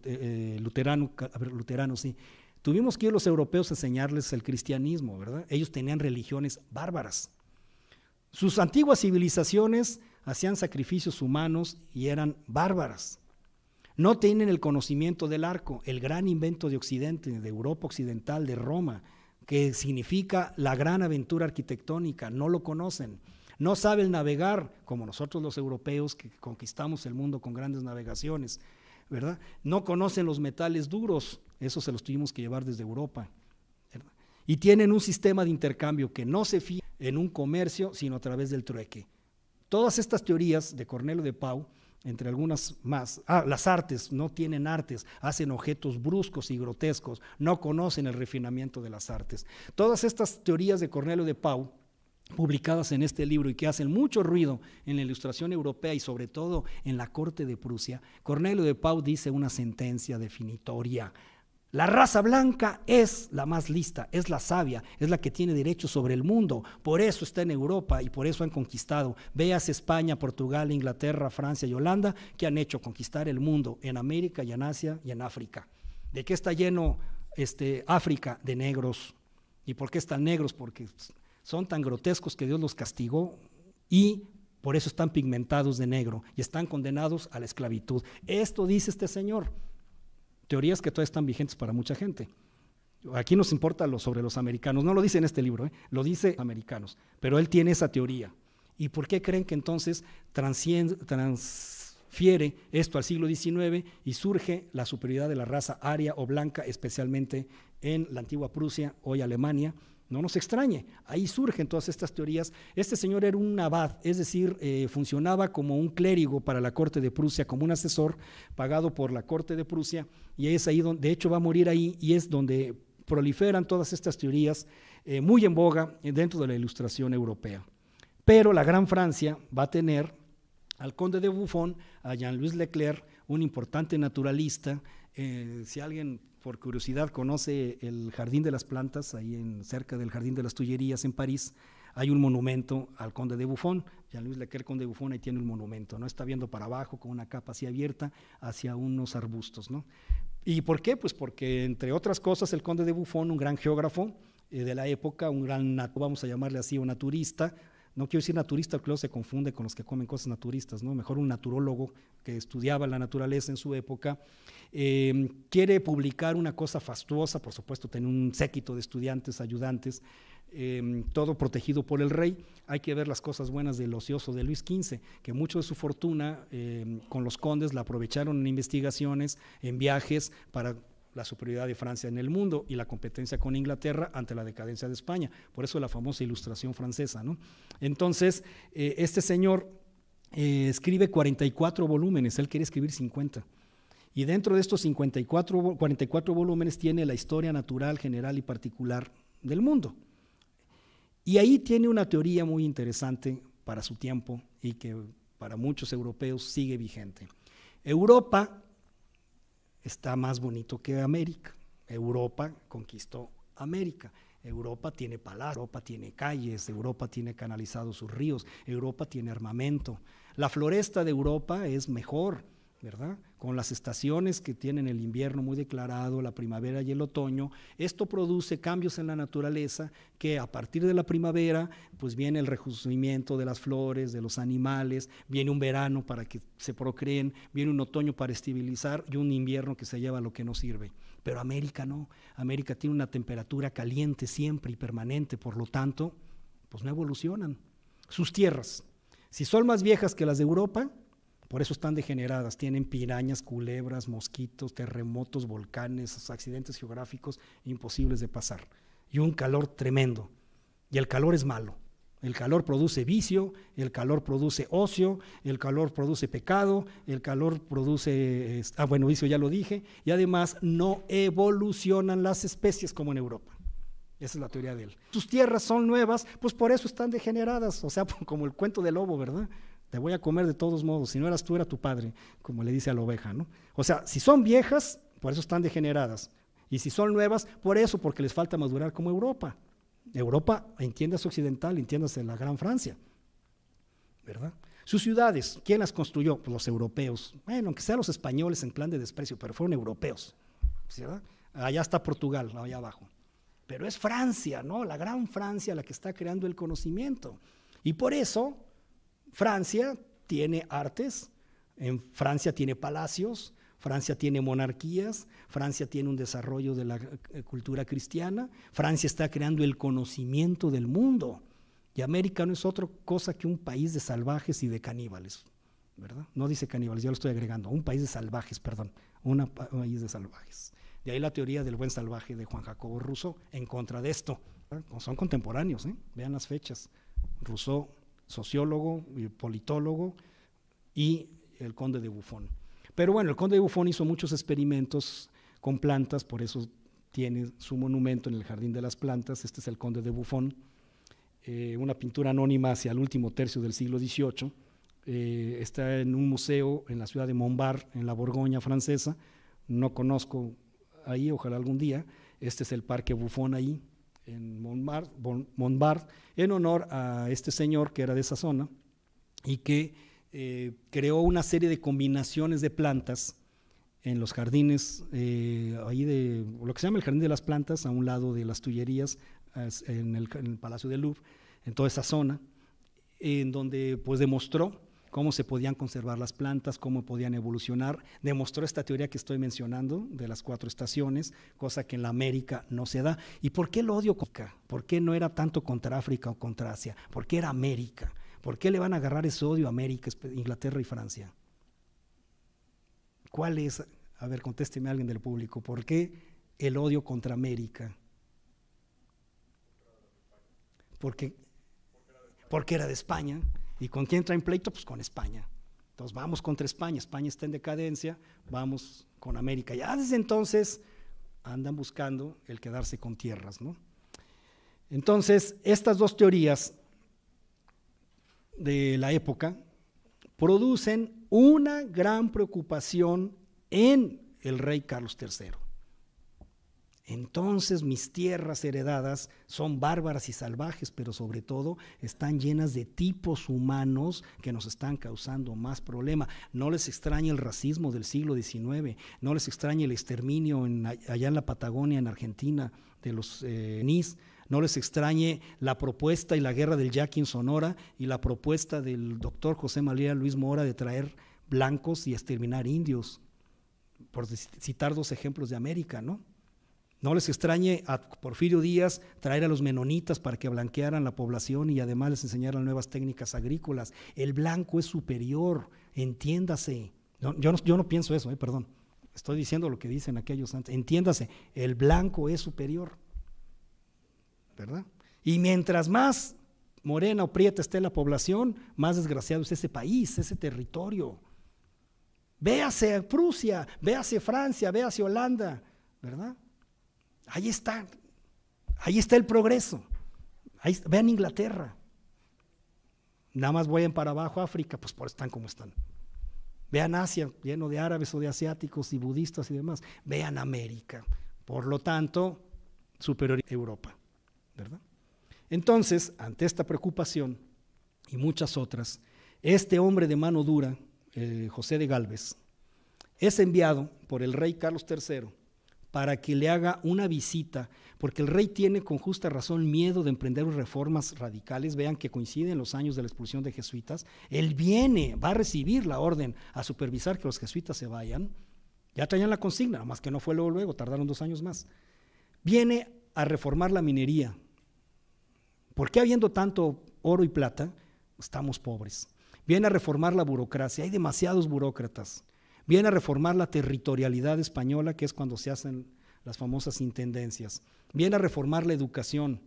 eh, luterano, luterano, sí. Tuvimos que ir los europeos a enseñarles el cristianismo, ¿verdad? Ellos tenían religiones bárbaras. Sus antiguas civilizaciones hacían sacrificios humanos y eran bárbaras. No tienen el conocimiento del arco, el gran invento de Occidente, de Europa Occidental, de Roma, que significa la gran aventura arquitectónica, no lo conocen. No saben navegar como nosotros los europeos que conquistamos el mundo con grandes navegaciones, ¿verdad? No conocen los metales duros, eso se los tuvimos que llevar desde Europa. Y tienen un sistema de intercambio que no se fija en un comercio, sino a través del trueque. Todas estas teorías de Cornelio de Pau, entre algunas más, ah, las artes no tienen artes, hacen objetos bruscos y grotescos, no conocen el refinamiento de las artes. Todas estas teorías de Cornelio de Pau, publicadas en este libro y que hacen mucho ruido en la ilustración europea y sobre todo en la corte de Prusia, Cornelio de Pau dice una sentencia definitoria la raza blanca es la más lista, es la sabia, es la que tiene derecho sobre el mundo. Por eso está en Europa y por eso han conquistado. Veas España, Portugal, Inglaterra, Francia y Holanda que han hecho conquistar el mundo en América y en Asia y en África. ¿De qué está lleno este, África? De negros. ¿Y por qué están negros? Porque son tan grotescos que Dios los castigó y por eso están pigmentados de negro y están condenados a la esclavitud. Esto dice este señor teorías que todavía están vigentes para mucha gente. Aquí nos importa lo sobre los americanos, no lo dice en este libro, ¿eh? lo dice americanos, pero él tiene esa teoría. ¿Y por qué creen que entonces transfiere esto al siglo XIX y surge la superioridad de la raza aria o blanca, especialmente en la antigua Prusia, hoy Alemania, no nos extrañe, ahí surgen todas estas teorías. Este señor era un abad, es decir, eh, funcionaba como un clérigo para la corte de Prusia, como un asesor pagado por la corte de Prusia, y es ahí donde, de hecho, va a morir ahí y es donde proliferan todas estas teorías eh, muy en boga eh, dentro de la ilustración europea. Pero la Gran Francia va a tener al conde de Buffon, a Jean-Louis Leclerc, un importante naturalista. si alguien por curiosidad conoce el Jardín de las Plantas, ahí en, cerca del Jardín de las Tullerías en París, hay un monumento al conde de Buffon. Jean-Louis el conde de Buffon, ahí tiene un monumento, ¿no? Está viendo para abajo con una capa así abierta hacia unos arbustos, ¿no? ¿Y por qué? Pues porque, entre otras cosas, el conde de Buffon, un gran geógrafo eh, de la época, un gran, vamos a llamarle así, un naturista, no quiero decir naturista, porque luego se confunde con los que comen cosas naturistas, ¿no? mejor un naturólogo que estudiaba la naturaleza en su época, em, quiere publicar una cosa fastuosa, por supuesto, tiene un séquito de estudiantes, ayudantes, em, todo protegido por el rey. Hay que ver las cosas buenas del ocioso de Luis XV, que mucho de su fortuna em, con los condes la aprovecharon en investigaciones, en viajes, para la superioridad de Francia en el mundo y la competencia con Inglaterra ante la decadencia de España. Por eso la famosa ilustración francesa. Entonces, eh, este señor eh, escribe 44 volúmenes, él quiere escribir 50. Y dentro de estos 54, 44 volúmenes tiene la historia natural, general y particular del mundo. Y ahí tiene una teoría muy interesante para su tiempo y que para muchos europeos sigue vigente. Europa está más bonito que América. Europa conquistó América. Europa tiene palacios, Europa tiene calles, Europa tiene canalizados sus ríos, Europa tiene armamento. La floresta de Europa es mejor, ¿verdad? Con las estaciones que tienen el invierno muy declarado, la primavera y el otoño, esto produce cambios en la naturaleza que a partir de la primavera, pues viene el rejuvenecimiento de las flores, de los animales, viene un verano para que se procreen, viene un otoño para estabilizar y un invierno que se lleva lo que no sirve. Pero América no, América tiene una temperatura caliente siempre y permanente, por lo tanto, pues no evolucionan. Sus tierras, si son más viejas que las de Europa, por eso están degeneradas, tienen pirañas, culebras, mosquitos, terremotos, volcanes, accidentes geográficos imposibles de pasar. Y un calor tremendo. Y el calor es malo. El calor produce vicio, el calor produce ocio, el calor produce pecado, el calor produce, ah bueno, vicio ya lo dije, y además no evolucionan las especies como en Europa. Esa es la teoría de él. Tus tierras son nuevas, pues por eso están degeneradas, o sea, como el cuento del lobo, ¿verdad? Te voy a comer de todos modos. Si no eras tú, era tu padre, como le dice a la oveja, ¿no? O sea, si son viejas, por eso están degeneradas. Y si son nuevas, por eso, porque les falta madurar como Europa. Europa, entiéndase occidental, entiéndase la Gran Francia. ¿Verdad? Sus ciudades, ¿quién las construyó? Pues los europeos. Bueno, aunque sean los españoles en plan de desprecio, pero fueron europeos. ¿verdad? Allá está Portugal, allá abajo. Pero es Francia, ¿no? La gran Francia la que está creando el conocimiento. Y por eso Francia tiene artes, en Francia tiene palacios, Francia tiene monarquías, Francia tiene un desarrollo de la eh, cultura cristiana, Francia está creando el conocimiento del mundo. Y América no es otra cosa que un país de salvajes y de caníbales, ¿verdad? No dice caníbales, ya lo estoy agregando, un país de salvajes, perdón, un país de salvajes. De ahí la teoría del buen salvaje de Juan Jacobo Rousseau en contra de esto. Son contemporáneos, ¿eh? vean las fechas. Rousseau sociólogo, politólogo, y el conde de Buffon. Pero bueno, el conde de Buffon hizo muchos experimentos con plantas, por eso tiene su monumento en el Jardín de las Plantas. Este es el conde de Buffon, eh, una pintura anónima hacia el último tercio del siglo XVIII. Eh, está en un museo en la ciudad de Montbard en la Borgoña francesa. No conozco ahí, ojalá algún día. Este es el Parque Buffon ahí, en Montmartre, en honor a este señor que era de esa zona y que eh, creó una serie de combinaciones de plantas en los jardines, eh, ahí de lo que se llama el Jardín de las Plantas, a un lado de las Tullerías, en el, en el Palacio de Louvre, en toda esa zona, en donde pues demostró cómo se podían conservar las plantas, cómo podían evolucionar. Demostró esta teoría que estoy mencionando de las cuatro estaciones, cosa que en la América no se da. ¿Y por qué el odio contra? ¿Por qué no era tanto contra África o contra Asia? ¿Por qué era América? ¿Por qué le van a agarrar ese odio a América, Inglaterra y Francia? ¿Cuál es? A ver, contésteme a alguien del público. ¿Por qué el odio contra América? Porque, porque era de España ¿Y con quién en pleito? Pues con España. Entonces vamos contra España, España está en decadencia, vamos con América. Ya desde entonces andan buscando el quedarse con tierras. Entonces, estas dos teorías de la época producen una gran preocupación en el rey Carlos III. Entonces mis tierras heredadas son bárbaras y salvajes, pero sobre todo están llenas de tipos humanos que nos están causando más problema. No les extraña el racismo del siglo XIX, no les extraña el exterminio en, allá en la Patagonia, en Argentina, de los eh, NIS. No les extrañe la propuesta y la guerra del Jack Sonora y la propuesta del doctor José María Luis Mora de traer blancos y exterminar indios, por citar dos ejemplos de América, ¿no? No les extrañe a Porfirio Díaz traer a los menonitas para que blanquearan la población y además les enseñaran nuevas técnicas agrícolas. El blanco es superior, entiéndase. yo, no, pienso eso, eh, perdón. Estoy diciendo lo que dicen aquellos antes. Entiéndase, el blanco es superior. ¿Verdad? Y mientras más morena o prieta esté la población, más desgraciado es ese país, ese territorio. Véase Prusia, véase Francia, véase Holanda, ¿verdad? Ahí está. Ahí está el progreso. vean Inglaterra. Nada más vayan para abajo, África, pues por están como están. Vean Asia, lleno de árabes o de asiáticos y budistas y demás. Vean América. Por lo tanto, superior a Europa. ¿Verdad? Entonces, ante esta preocupación y muchas otras, este hombre de mano dura, eh, José de Galvez, es enviado por el rey Carlos III para que le haga una visita, porque el rey tiene con justa razón miedo de emprender reformas radicales, vean que coinciden los años de la expulsión de jesuitas, él viene, va a recibir la orden a supervisar que los jesuitas se vayan, ya traían la consigna, más que no fue luego, tardaron dos años más, viene a reformar la minería, porque habiendo tanto oro y plata, estamos pobres, viene a reformar la burocracia, hay demasiados burócratas, Viene a reformar la territorialidad española, que es cuando se hacen las famosas intendencias. Viene a reformar la educación.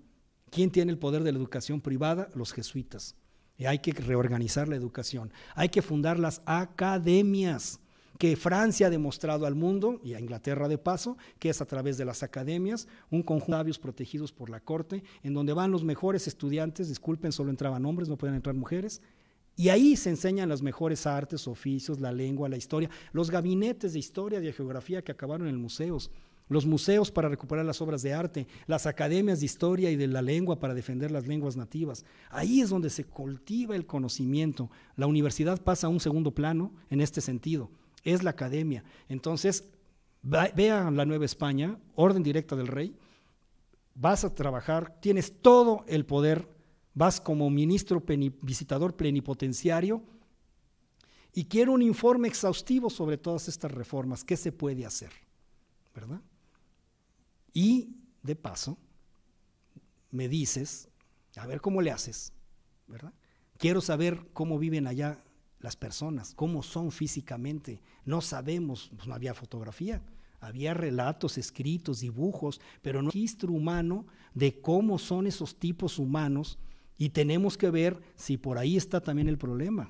¿Quién tiene el poder de la educación privada? Los jesuitas. Y hay que reorganizar la educación. Hay que fundar las academias que Francia ha demostrado al mundo y a Inglaterra de paso, que es a través de las academias, un conjunto de sabios protegidos por la corte, en donde van los mejores estudiantes, disculpen, solo entraban hombres, no pueden entrar mujeres, y ahí se enseñan las mejores artes, oficios, la lengua, la historia, los gabinetes de historia, y de geografía que acabaron en museos los museos para recuperar las obras de arte, las academias de historia y de la lengua para defender las lenguas nativas. Ahí es donde se cultiva el conocimiento. La universidad pasa a un segundo plano en este sentido, es la academia. Entonces, vean la Nueva España, orden directa del rey, vas a trabajar, tienes todo el poder vas como ministro visitador plenipotenciario y quiero un informe exhaustivo sobre todas estas reformas, qué se puede hacer, ¿verdad? Y de paso, me dices, a ver cómo le haces, ¿verdad? Quiero saber cómo viven allá las personas, cómo son físicamente. No sabemos, pues, no había fotografía, había relatos escritos, dibujos, pero no registro humano de cómo son esos tipos humanos y tenemos que ver si por ahí está también el problema.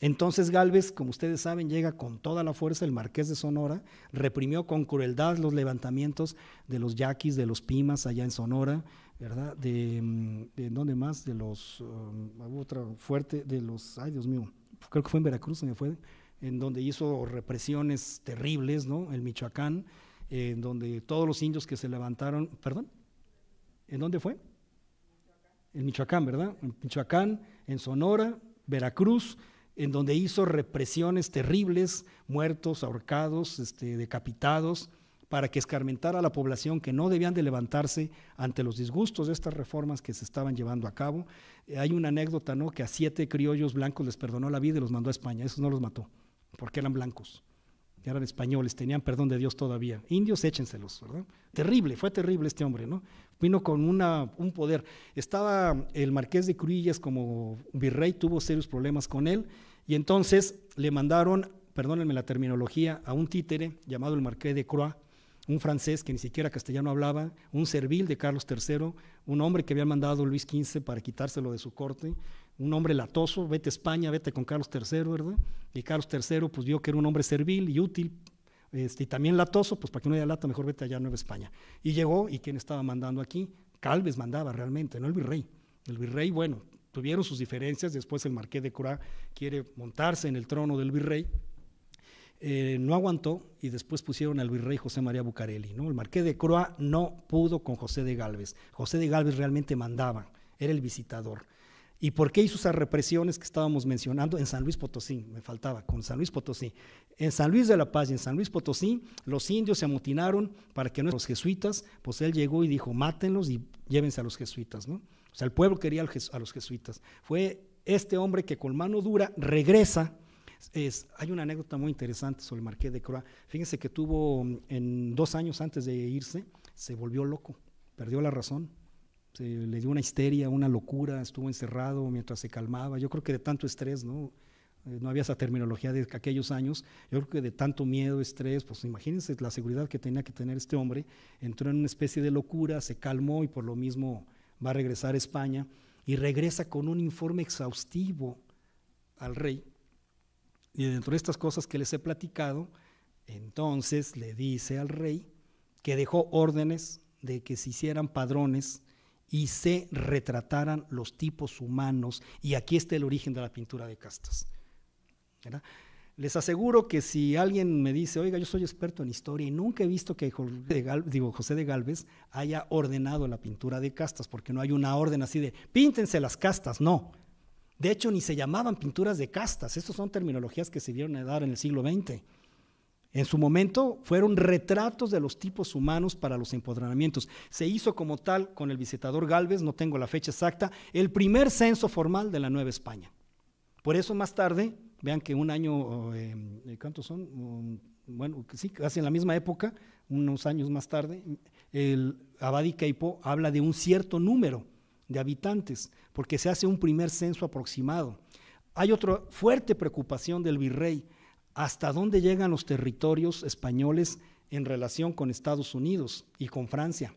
Entonces Galvez, como ustedes saben, llega con toda la fuerza el marqués de Sonora, reprimió con crueldad los levantamientos de los yaquis, de los pimas allá en Sonora, ¿verdad? De, mm, de ¿dónde más? De los, um, hubo otra fuerte, de los, ay Dios mío, creo que fue en Veracruz, ¿no me fue, en donde hizo represiones terribles, ¿no? El Michoacán, en donde todos los indios que se levantaron, perdón, ¿en dónde fue? en Michoacán, ¿verdad? En Michoacán, en Sonora, Veracruz, en donde hizo represiones terribles, muertos, ahorcados, este, decapitados, para que escarmentara a la población que no debían de levantarse ante los disgustos de estas reformas que se estaban llevando a cabo. Eh, hay una anécdota, ¿no? Que a siete criollos blancos les perdonó la vida y los mandó a España. Esos no los mató, porque eran blancos que eran españoles, tenían perdón de Dios todavía. Indios, échenselos, ¿verdad? Terrible, fue terrible este hombre, ¿no? Vino con una, un poder. Estaba el marqués de Cruillas como virrey, tuvo serios problemas con él, y entonces le mandaron, perdónenme la terminología, a un títere llamado el marqués de Croix, un francés que ni siquiera castellano hablaba, un servil de Carlos III, un hombre que había mandado Luis XV para quitárselo de su corte, un hombre latoso, vete a España, vete con Carlos III, ¿verdad? Y Carlos III pues vio que era un hombre servil y útil, este, y también latoso, pues para que no haya lata, mejor vete allá a Nueva España. Y llegó, ¿y quién estaba mandando aquí? Calves mandaba realmente, no el virrey. El virrey, bueno, tuvieron sus diferencias, después el marqués de Croix quiere montarse en el trono del virrey, eh, no aguantó y después pusieron al virrey José María Bucareli. ¿no? El marqués de Croa no pudo con José de Galvez. José de Galvez realmente mandaba, era el visitador. ¿Y por qué hizo esas represiones que estábamos mencionando en San Luis Potosí? Me faltaba, con San Luis Potosí. En San Luis de la Paz y en San Luis Potosí, los indios se amotinaron para que no los jesuitas, pues él llegó y dijo, mátenlos y llévense a los jesuitas, ¿no? O sea, el pueblo quería a los jesuitas. Fue este hombre que con mano dura regresa. hay una anécdota muy interesante sobre el Marqués de Croix. Fíjense que tuvo, en dos años antes de irse, se volvió loco, perdió la razón le dio una histeria, una locura, estuvo encerrado mientras se calmaba. Yo creo que de tanto estrés, ¿no? Eh, no había esa terminología de aquellos años, yo creo que de tanto miedo, estrés, pues imagínense la seguridad que tenía que tener este hombre, entró en una especie de locura, se calmó y por lo mismo va a regresar a España y regresa con un informe exhaustivo al rey. Y dentro de estas cosas que les he platicado, entonces le dice al rey que dejó órdenes de que se hicieran padrones y se retrataran los tipos humanos. Y aquí está el origen de la pintura de castas. Les aseguro que si alguien me dice, oiga, yo soy experto en historia y nunca he visto que José de Galvez haya ordenado la pintura de castas, porque no hay una orden así de píntense las castas, no. De hecho, ni se llamaban pinturas de castas, estas son terminologías que se vieron a dar en el siglo XX. En su momento fueron retratos de los tipos humanos para los empoderamientos. Se hizo como tal con el visitador Galvez, no tengo la fecha exacta, el primer censo formal de la Nueva España. Por eso más tarde, vean que un año, em, eh, ¿cuántos son? Bueno, sí, casi en la misma época, unos años más tarde, el Abadi Caipo habla de un cierto número de habitantes, porque se hace un primer censo aproximado. Hay otra fuerte preocupación del virrey hasta dónde llegan los territorios españoles en relación con Estados Unidos y con Francia,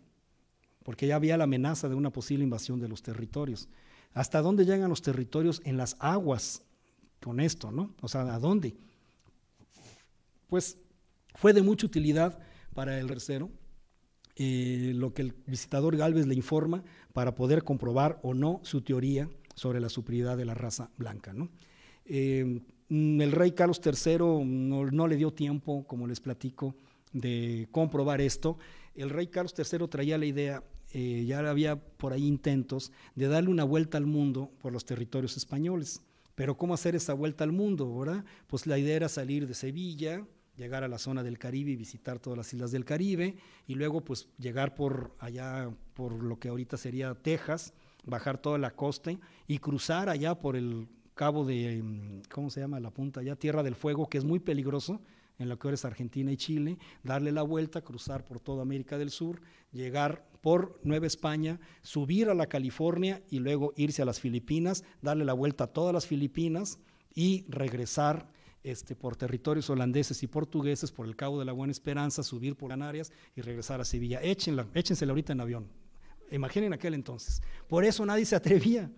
porque ya había la amenaza de una posible invasión de los territorios. ¿Hasta dónde llegan los territorios en las aguas con esto, no? O sea, ¿a dónde? Pues fue de mucha utilidad para el recero, eh, lo que el visitador Galvez le informa para poder comprobar o no su teoría sobre la superioridad de la raza blanca, ¿no? Eh, Mm, el rey Carlos III no, le dio tiempo, como les platico, de comprobar esto. El rey Carlos III traía la idea, eh, ya había por ahí intentos, de darle una vuelta al mundo por los territorios españoles. Pero ¿cómo hacer esa vuelta al mundo, verdad? Pues la idea era salir de Sevilla, llegar a la zona del Caribe y visitar todas las islas del Caribe, y luego pues llegar por allá, por lo que ahorita sería Texas, bajar toda la costa y cruzar allá por el Cabo de, em, ¿cómo se llama? La punta ya, Tierra del Fuego, que es muy peligroso, en lo que ahora es Argentina y Chile, darle la vuelta, cruzar por toda América del Sur, llegar por Nueva España, subir a la California y luego irse a las Filipinas, darle la vuelta a todas las Filipinas y regresar este, por territorios holandeses y portugueses, por el Cabo de la Buena Esperanza, subir por Canarias y regresar a Sevilla. Échenla, échensela ahorita en avión. Imaginen aquel entonces. Por eso nadie se atrevía.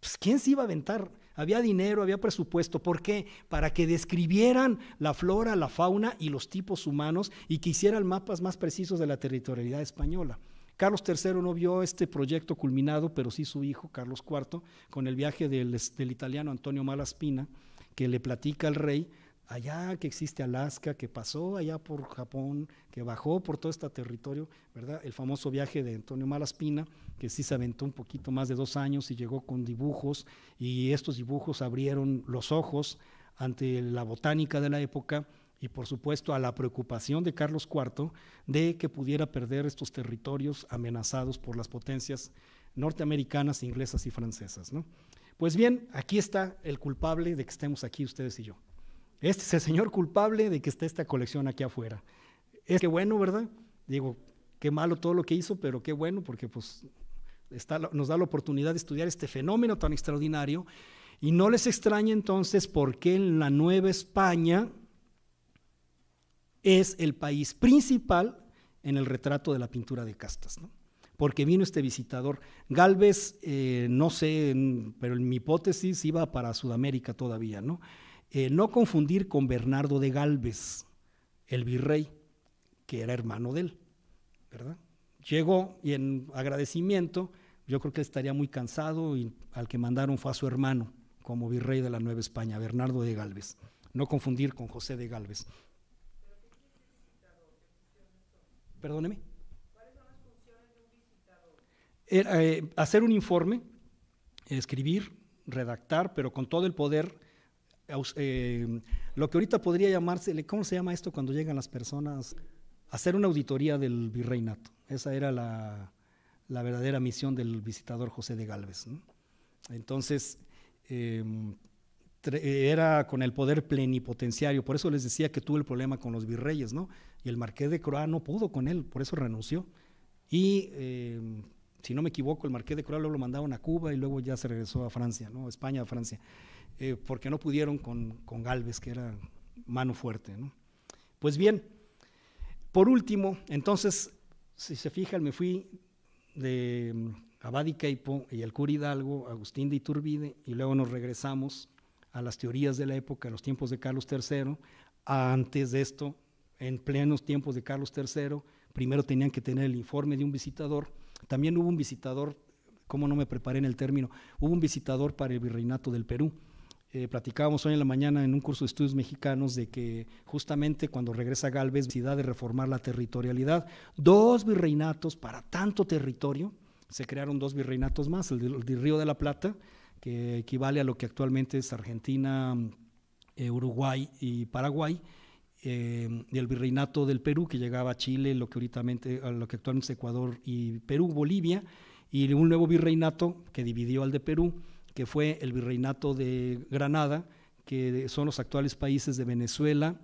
Pues, ¿Quién se iba a aventar había dinero, había presupuesto. ¿Por qué? Para que describieran la flora, la fauna y los tipos humanos y que hicieran mapas más precisos de la territorialidad española. Carlos III no vio este proyecto culminado, pero sí su hijo, Carlos IV, con el viaje del, italiano Antonio Malaspina, que le platica al rey allá que existe Alaska, que pasó allá por Japón, que bajó por todo este territorio, ¿verdad? El famoso viaje de Antonio Malaspina, que sí se aventó un poquito más de dos años y llegó con dibujos, y estos dibujos abrieron los ojos ante la botánica de la época y por supuesto a la preocupación de Carlos IV de que pudiera perder estos territorios amenazados por las potencias norteamericanas, inglesas y francesas. ¿no? Pues bien, aquí está el culpable de que estemos aquí ustedes y yo. Este es el señor culpable de que esté esta colección aquí afuera. Es que bueno, ¿verdad? Digo, qué malo todo lo que hizo, pero qué bueno porque pues nos da la oportunidad de estudiar este fenómeno tan extraordinario. Y no les extraña entonces por qué en la Nueva España es el país principal en el retrato de la pintura de castas, ¿no? porque vino este visitador. Galvez, eh, no sé, pero en mi hipótesis iba para Sudamérica todavía, ¿no? Eh, no confundir con Bernardo de Galvez, el virrey, que era hermano de él, ¿verdad? Llegó y en agradecimiento, yo creo que estaría muy cansado y al que mandaron fue a su hermano como virrey de la Nueva España, Bernardo de Galvez. No confundir con José de Galvez. Perdóneme. Eh, hacer un informe, escribir, redactar, pero con todo el poder eh, lo que ahorita podría llamarse, ¿cómo se llama esto cuando llegan las personas? Hacer una auditoría del virreinato. Esa era la, verdadera misión del visitador José de Galvez. Entonces, em, era con el poder plenipotenciario, por eso les decía que tuvo el problema con los virreyes, ¿no? Y el marqués de Croa no pudo con él, por eso renunció. Y em, si no me equivoco, el marqués de Croa luego lo mandaron a Cuba y luego ya se regresó a Francia, ¿no? España, a Francia. Eh, porque no pudieron con, con Galvez, que era mano fuerte. ¿no? Pues bien, por último, entonces, si se fijan, me fui de mm, abadi y y el cura Hidalgo, Agustín de Iturbide, y luego nos regresamos a las teorías de la época, a los tiempos de Carlos III, antes de esto, en plenos tiempos de Carlos III, primero tenían que tener el informe de un visitador, también hubo un visitador, cómo no me preparé en el término, hubo un visitador para el virreinato del Perú, eh, platicábamos hoy en la mañana en un curso de estudios mexicanos de que justamente cuando regresa Galvez, necesidad de reformar la territorialidad. Dos virreinatos para tanto territorio, se crearon dos virreinatos más, el del de Río de la Plata, que equivale a lo que actualmente es Argentina, eh, Uruguay y Paraguay, eh, y el virreinato del Perú, que llegaba a Chile, lo que, lo que actualmente es Ecuador y Perú, Bolivia, y un nuevo virreinato que dividió al de Perú que fue el virreinato de Granada, que son los actuales países de Venezuela,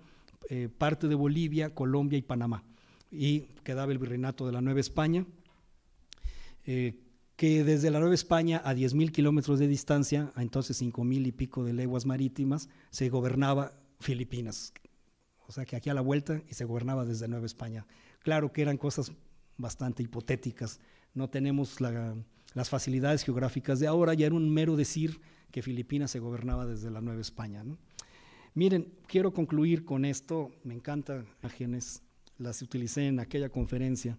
eh, parte de Bolivia, Colombia y Panamá. Y quedaba el virreinato de la Nueva España, eh, que desde la Nueva España a 10.000 kilómetros de distancia, a entonces 5.000 y pico de leguas marítimas, se gobernaba Filipinas. O sea que aquí a la vuelta y se gobernaba desde Nueva España. Claro que eran cosas bastante hipotéticas no tenemos las facilidades geográficas de ahora, ya era un mero decir que Filipinas se gobernaba desde la Nueva España. Miren, quiero concluir con esto, me encantan imágenes, las utilicé en aquella conferencia.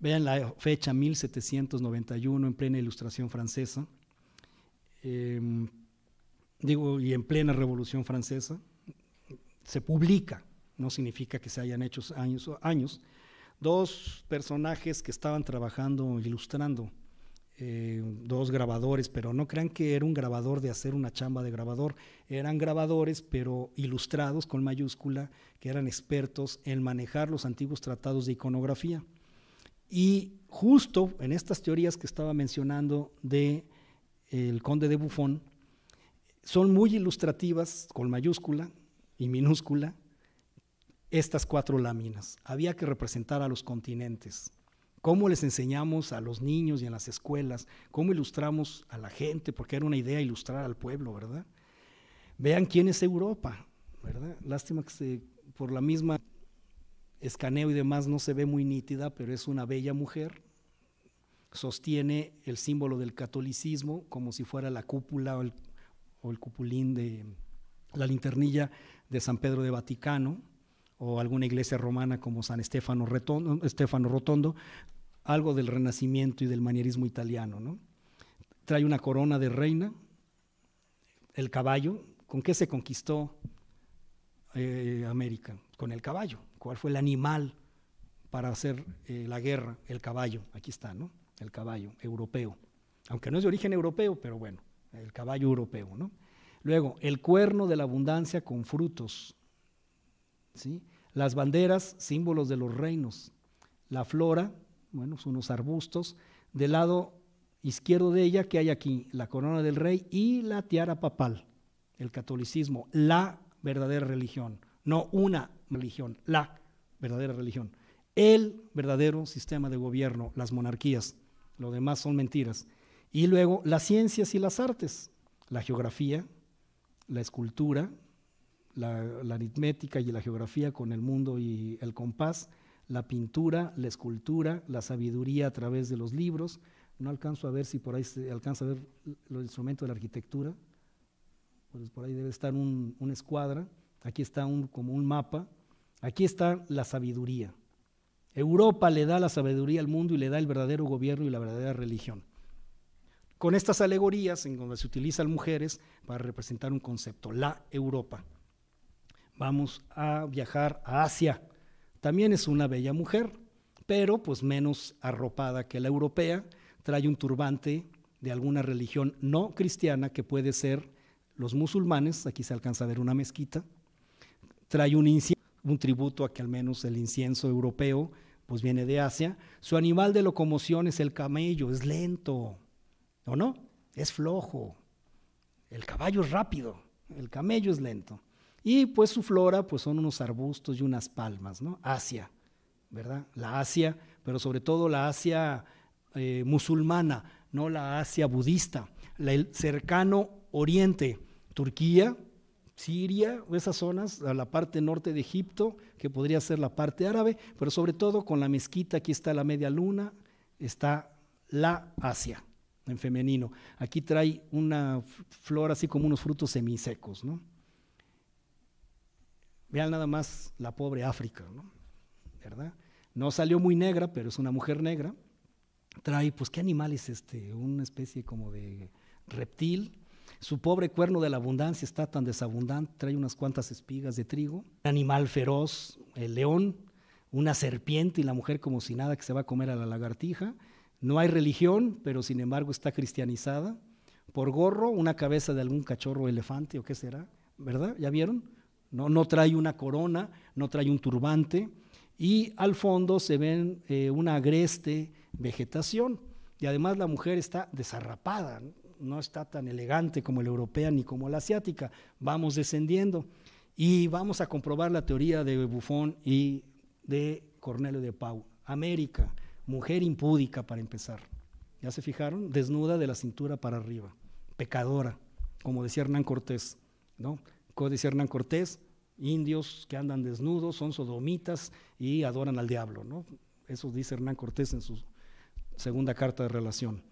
Vean la fecha 1791 en plena ilustración francesa, em, digo, y en plena revolución francesa. Se publica, no significa que se hayan hecho años, años dos personajes que estaban trabajando, ilustrando, eh, dos grabadores, pero no crean que era un grabador de hacer una chamba de grabador, eran grabadores, pero ilustrados con mayúscula, que eran expertos en manejar los antiguos tratados de iconografía. Y justo en estas teorías que estaba mencionando de el conde de Buffon, son muy ilustrativas, con mayúscula y minúscula, estas cuatro láminas. Había que representar a los continentes. Cómo les enseñamos a los niños y en las escuelas, cómo ilustramos a la gente, porque era una idea ilustrar al pueblo, ¿verdad? Vean quién es Europa, ¿verdad? Lástima que por la misma escaneo y demás no se ve muy nítida, pero es una bella mujer. Sostiene el símbolo del catolicismo como si fuera la cúpula o el, o el cupulín de la linternilla de San Pedro de Vaticano o alguna iglesia romana como San Estefano Rotondo, algo del renacimiento y del manierismo italiano. Trae una corona de reina, el caballo, ¿con qué se conquistó eh, América? Con el caballo. ¿Cuál fue el animal para hacer eh, la guerra? El caballo, aquí está, ¿no? El caballo europeo. Aunque no es de origen europeo, pero bueno, el caballo europeo, ¿no? Luego, el cuerno de la abundancia con frutos, las banderas, símbolos de los reinos. La flora, bueno, son unos arbustos. Del lado izquierdo de ella, que hay aquí? La corona del rey y la tiara papal. El catolicismo, la verdadera religión. No una religión, la verdadera religión. El verdadero sistema de gobierno, las monarquías. Lo demás son mentiras. Y luego las ciencias y las artes, la geografía, la escultura, la, aritmética y la geografía con el mundo y el compás, la pintura, la escultura, la sabiduría a través de los libros. No alcanzo a ver si por ahí se alcanza a ver los instrumentos de la arquitectura. Pues por ahí debe estar un, una escuadra. Aquí está como un mapa. Aquí está la sabiduría. Europa le da la sabiduría al mundo y le da el verdadero gobierno y la verdadera religión. Con estas alegorías en donde se utilizan mujeres para representar un concepto, la Europa. Vamos a viajar a Asia. También es una bella mujer, pero pues menos arropada que la europea. Trae un turbante de alguna religión no cristiana que puede ser los musulmanes. Aquí se alcanza a ver una mezquita. Trae un, un tributo a que al menos el incienso europeo pues viene de Asia. Su animal de locomoción es el camello, es lento, ¿o no? Es flojo. El caballo es rápido, el camello es lento. Y pues su flora pues son unos arbustos y unas palmas, ¿no? Asia, ¿verdad? La Asia, pero sobre todo la Asia eh, musulmana, no la Asia budista, el cercano oriente, Turquía, Siria, esas zonas, la parte norte de Egipto, que podría ser la parte árabe, pero sobre todo con la mezquita, aquí está la media luna, está la Asia en femenino. Aquí trae una flor así como unos frutos semisecos, ¿no? Vean nada más la pobre África, ¿no? ¿verdad? No salió muy negra, pero es una mujer negra. Trae, pues, ¿qué animal es este? Una especie como de reptil. Su pobre cuerno de la abundancia está tan desabundante, trae unas cuantas espigas de trigo. Un animal feroz, el león, una serpiente y la mujer como si nada que se va a comer a la lagartija. No hay religión, pero sin embargo está cristianizada. Por gorro, una cabeza de algún cachorro elefante o qué será, ¿verdad? ¿Ya vieron? no, trae una corona, no trae un turbante, y al fondo se ven eh, una agreste vegetación. Y además la mujer está desarrapada, ¿no? está tan elegante como la europea ni como la asiática. Vamos descendiendo y vamos a comprobar la teoría de Buffon y de Cornelio de Pau. América, mujer impúdica para empezar. ¿Ya se fijaron? Desnuda de la cintura para arriba, pecadora, como decía Hernán Cortés, ¿no? Como decía Hernán Cortés, indios que andan desnudos, son sodomitas y adoran al diablo. ¿no? Eso dice Hernán Cortés en su segunda carta de relación.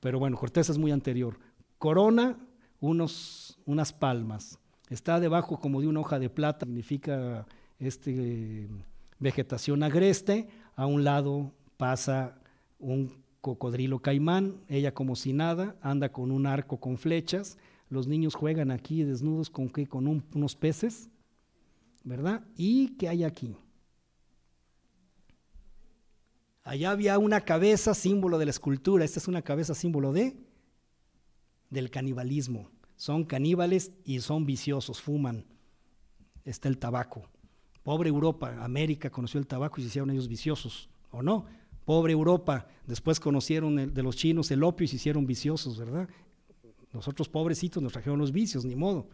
Pero bueno, Cortés es muy anterior. Corona, unos, unas palmas. Está debajo como de una hoja de plata, significa este, vegetación agreste. A un lado pasa un cocodrilo caimán, ella como si nada, anda con un arco con flechas. Los niños juegan aquí desnudos con, con unos peces, ¿verdad? ¿Y qué hay aquí? Allá había una cabeza símbolo de la escultura, esta es una cabeza símbolo de del canibalismo. Son caníbales y son viciosos, fuman. Está el tabaco. Pobre Europa, América conoció el tabaco y se hicieron ellos viciosos, ¿o no? Pobre Europa, después conocieron de los chinos el opio y se hicieron viciosos, ¿verdad? Nosotros pobrecitos nos trajeron los vicios, ni modo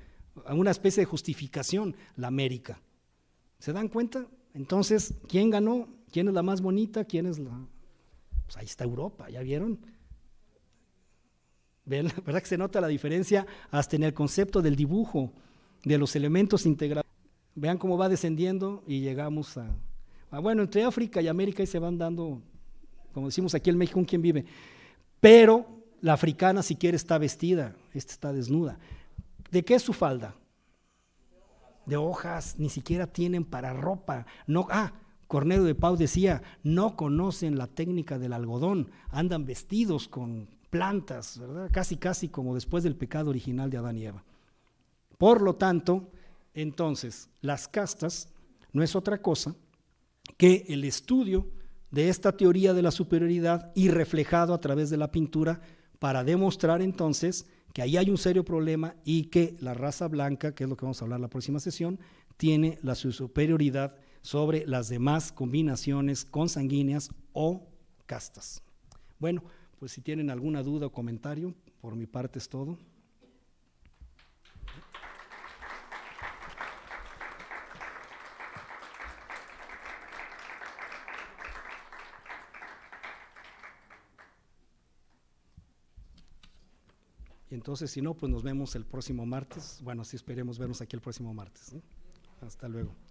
una especie de justificación, la América. ¿Se dan cuenta? Entonces, ¿quién ganó? ¿Quién es la más bonita? ¿Quién es la...? Pues ahí está Europa, ¿ya vieron? ¿Ven? ¿Verdad que se nota la diferencia hasta en el concepto del dibujo, de los elementos integrados? Vean cómo va descendiendo y llegamos a, Bueno, entre África y América ahí se van dando, como decimos aquí en México, un quien vive. Pero la africana, si quiere, está vestida, esta está desnuda. ¿De qué es su falda? De hojas, ni siquiera tienen para ropa. No, ah, Cornelio de Pau decía, no conocen la técnica del algodón, andan vestidos con plantas, ¿verdad? Casi, casi como después del pecado original de Adán y Eva. Por lo tanto, entonces, las castas no es otra cosa que el estudio de esta teoría de la superioridad y reflejado a través de la pintura para demostrar entonces que ahí hay un serio problema y que la raza blanca, que es lo que vamos a hablar la próxima sesión, tiene la superioridad sobre las demás combinaciones consanguíneas o castas. Bueno, pues si tienen alguna duda o comentario, por mi parte es todo. Entonces, si no, pues nos vemos el próximo martes. Bueno, sí esperemos vernos aquí el próximo martes. Hasta luego.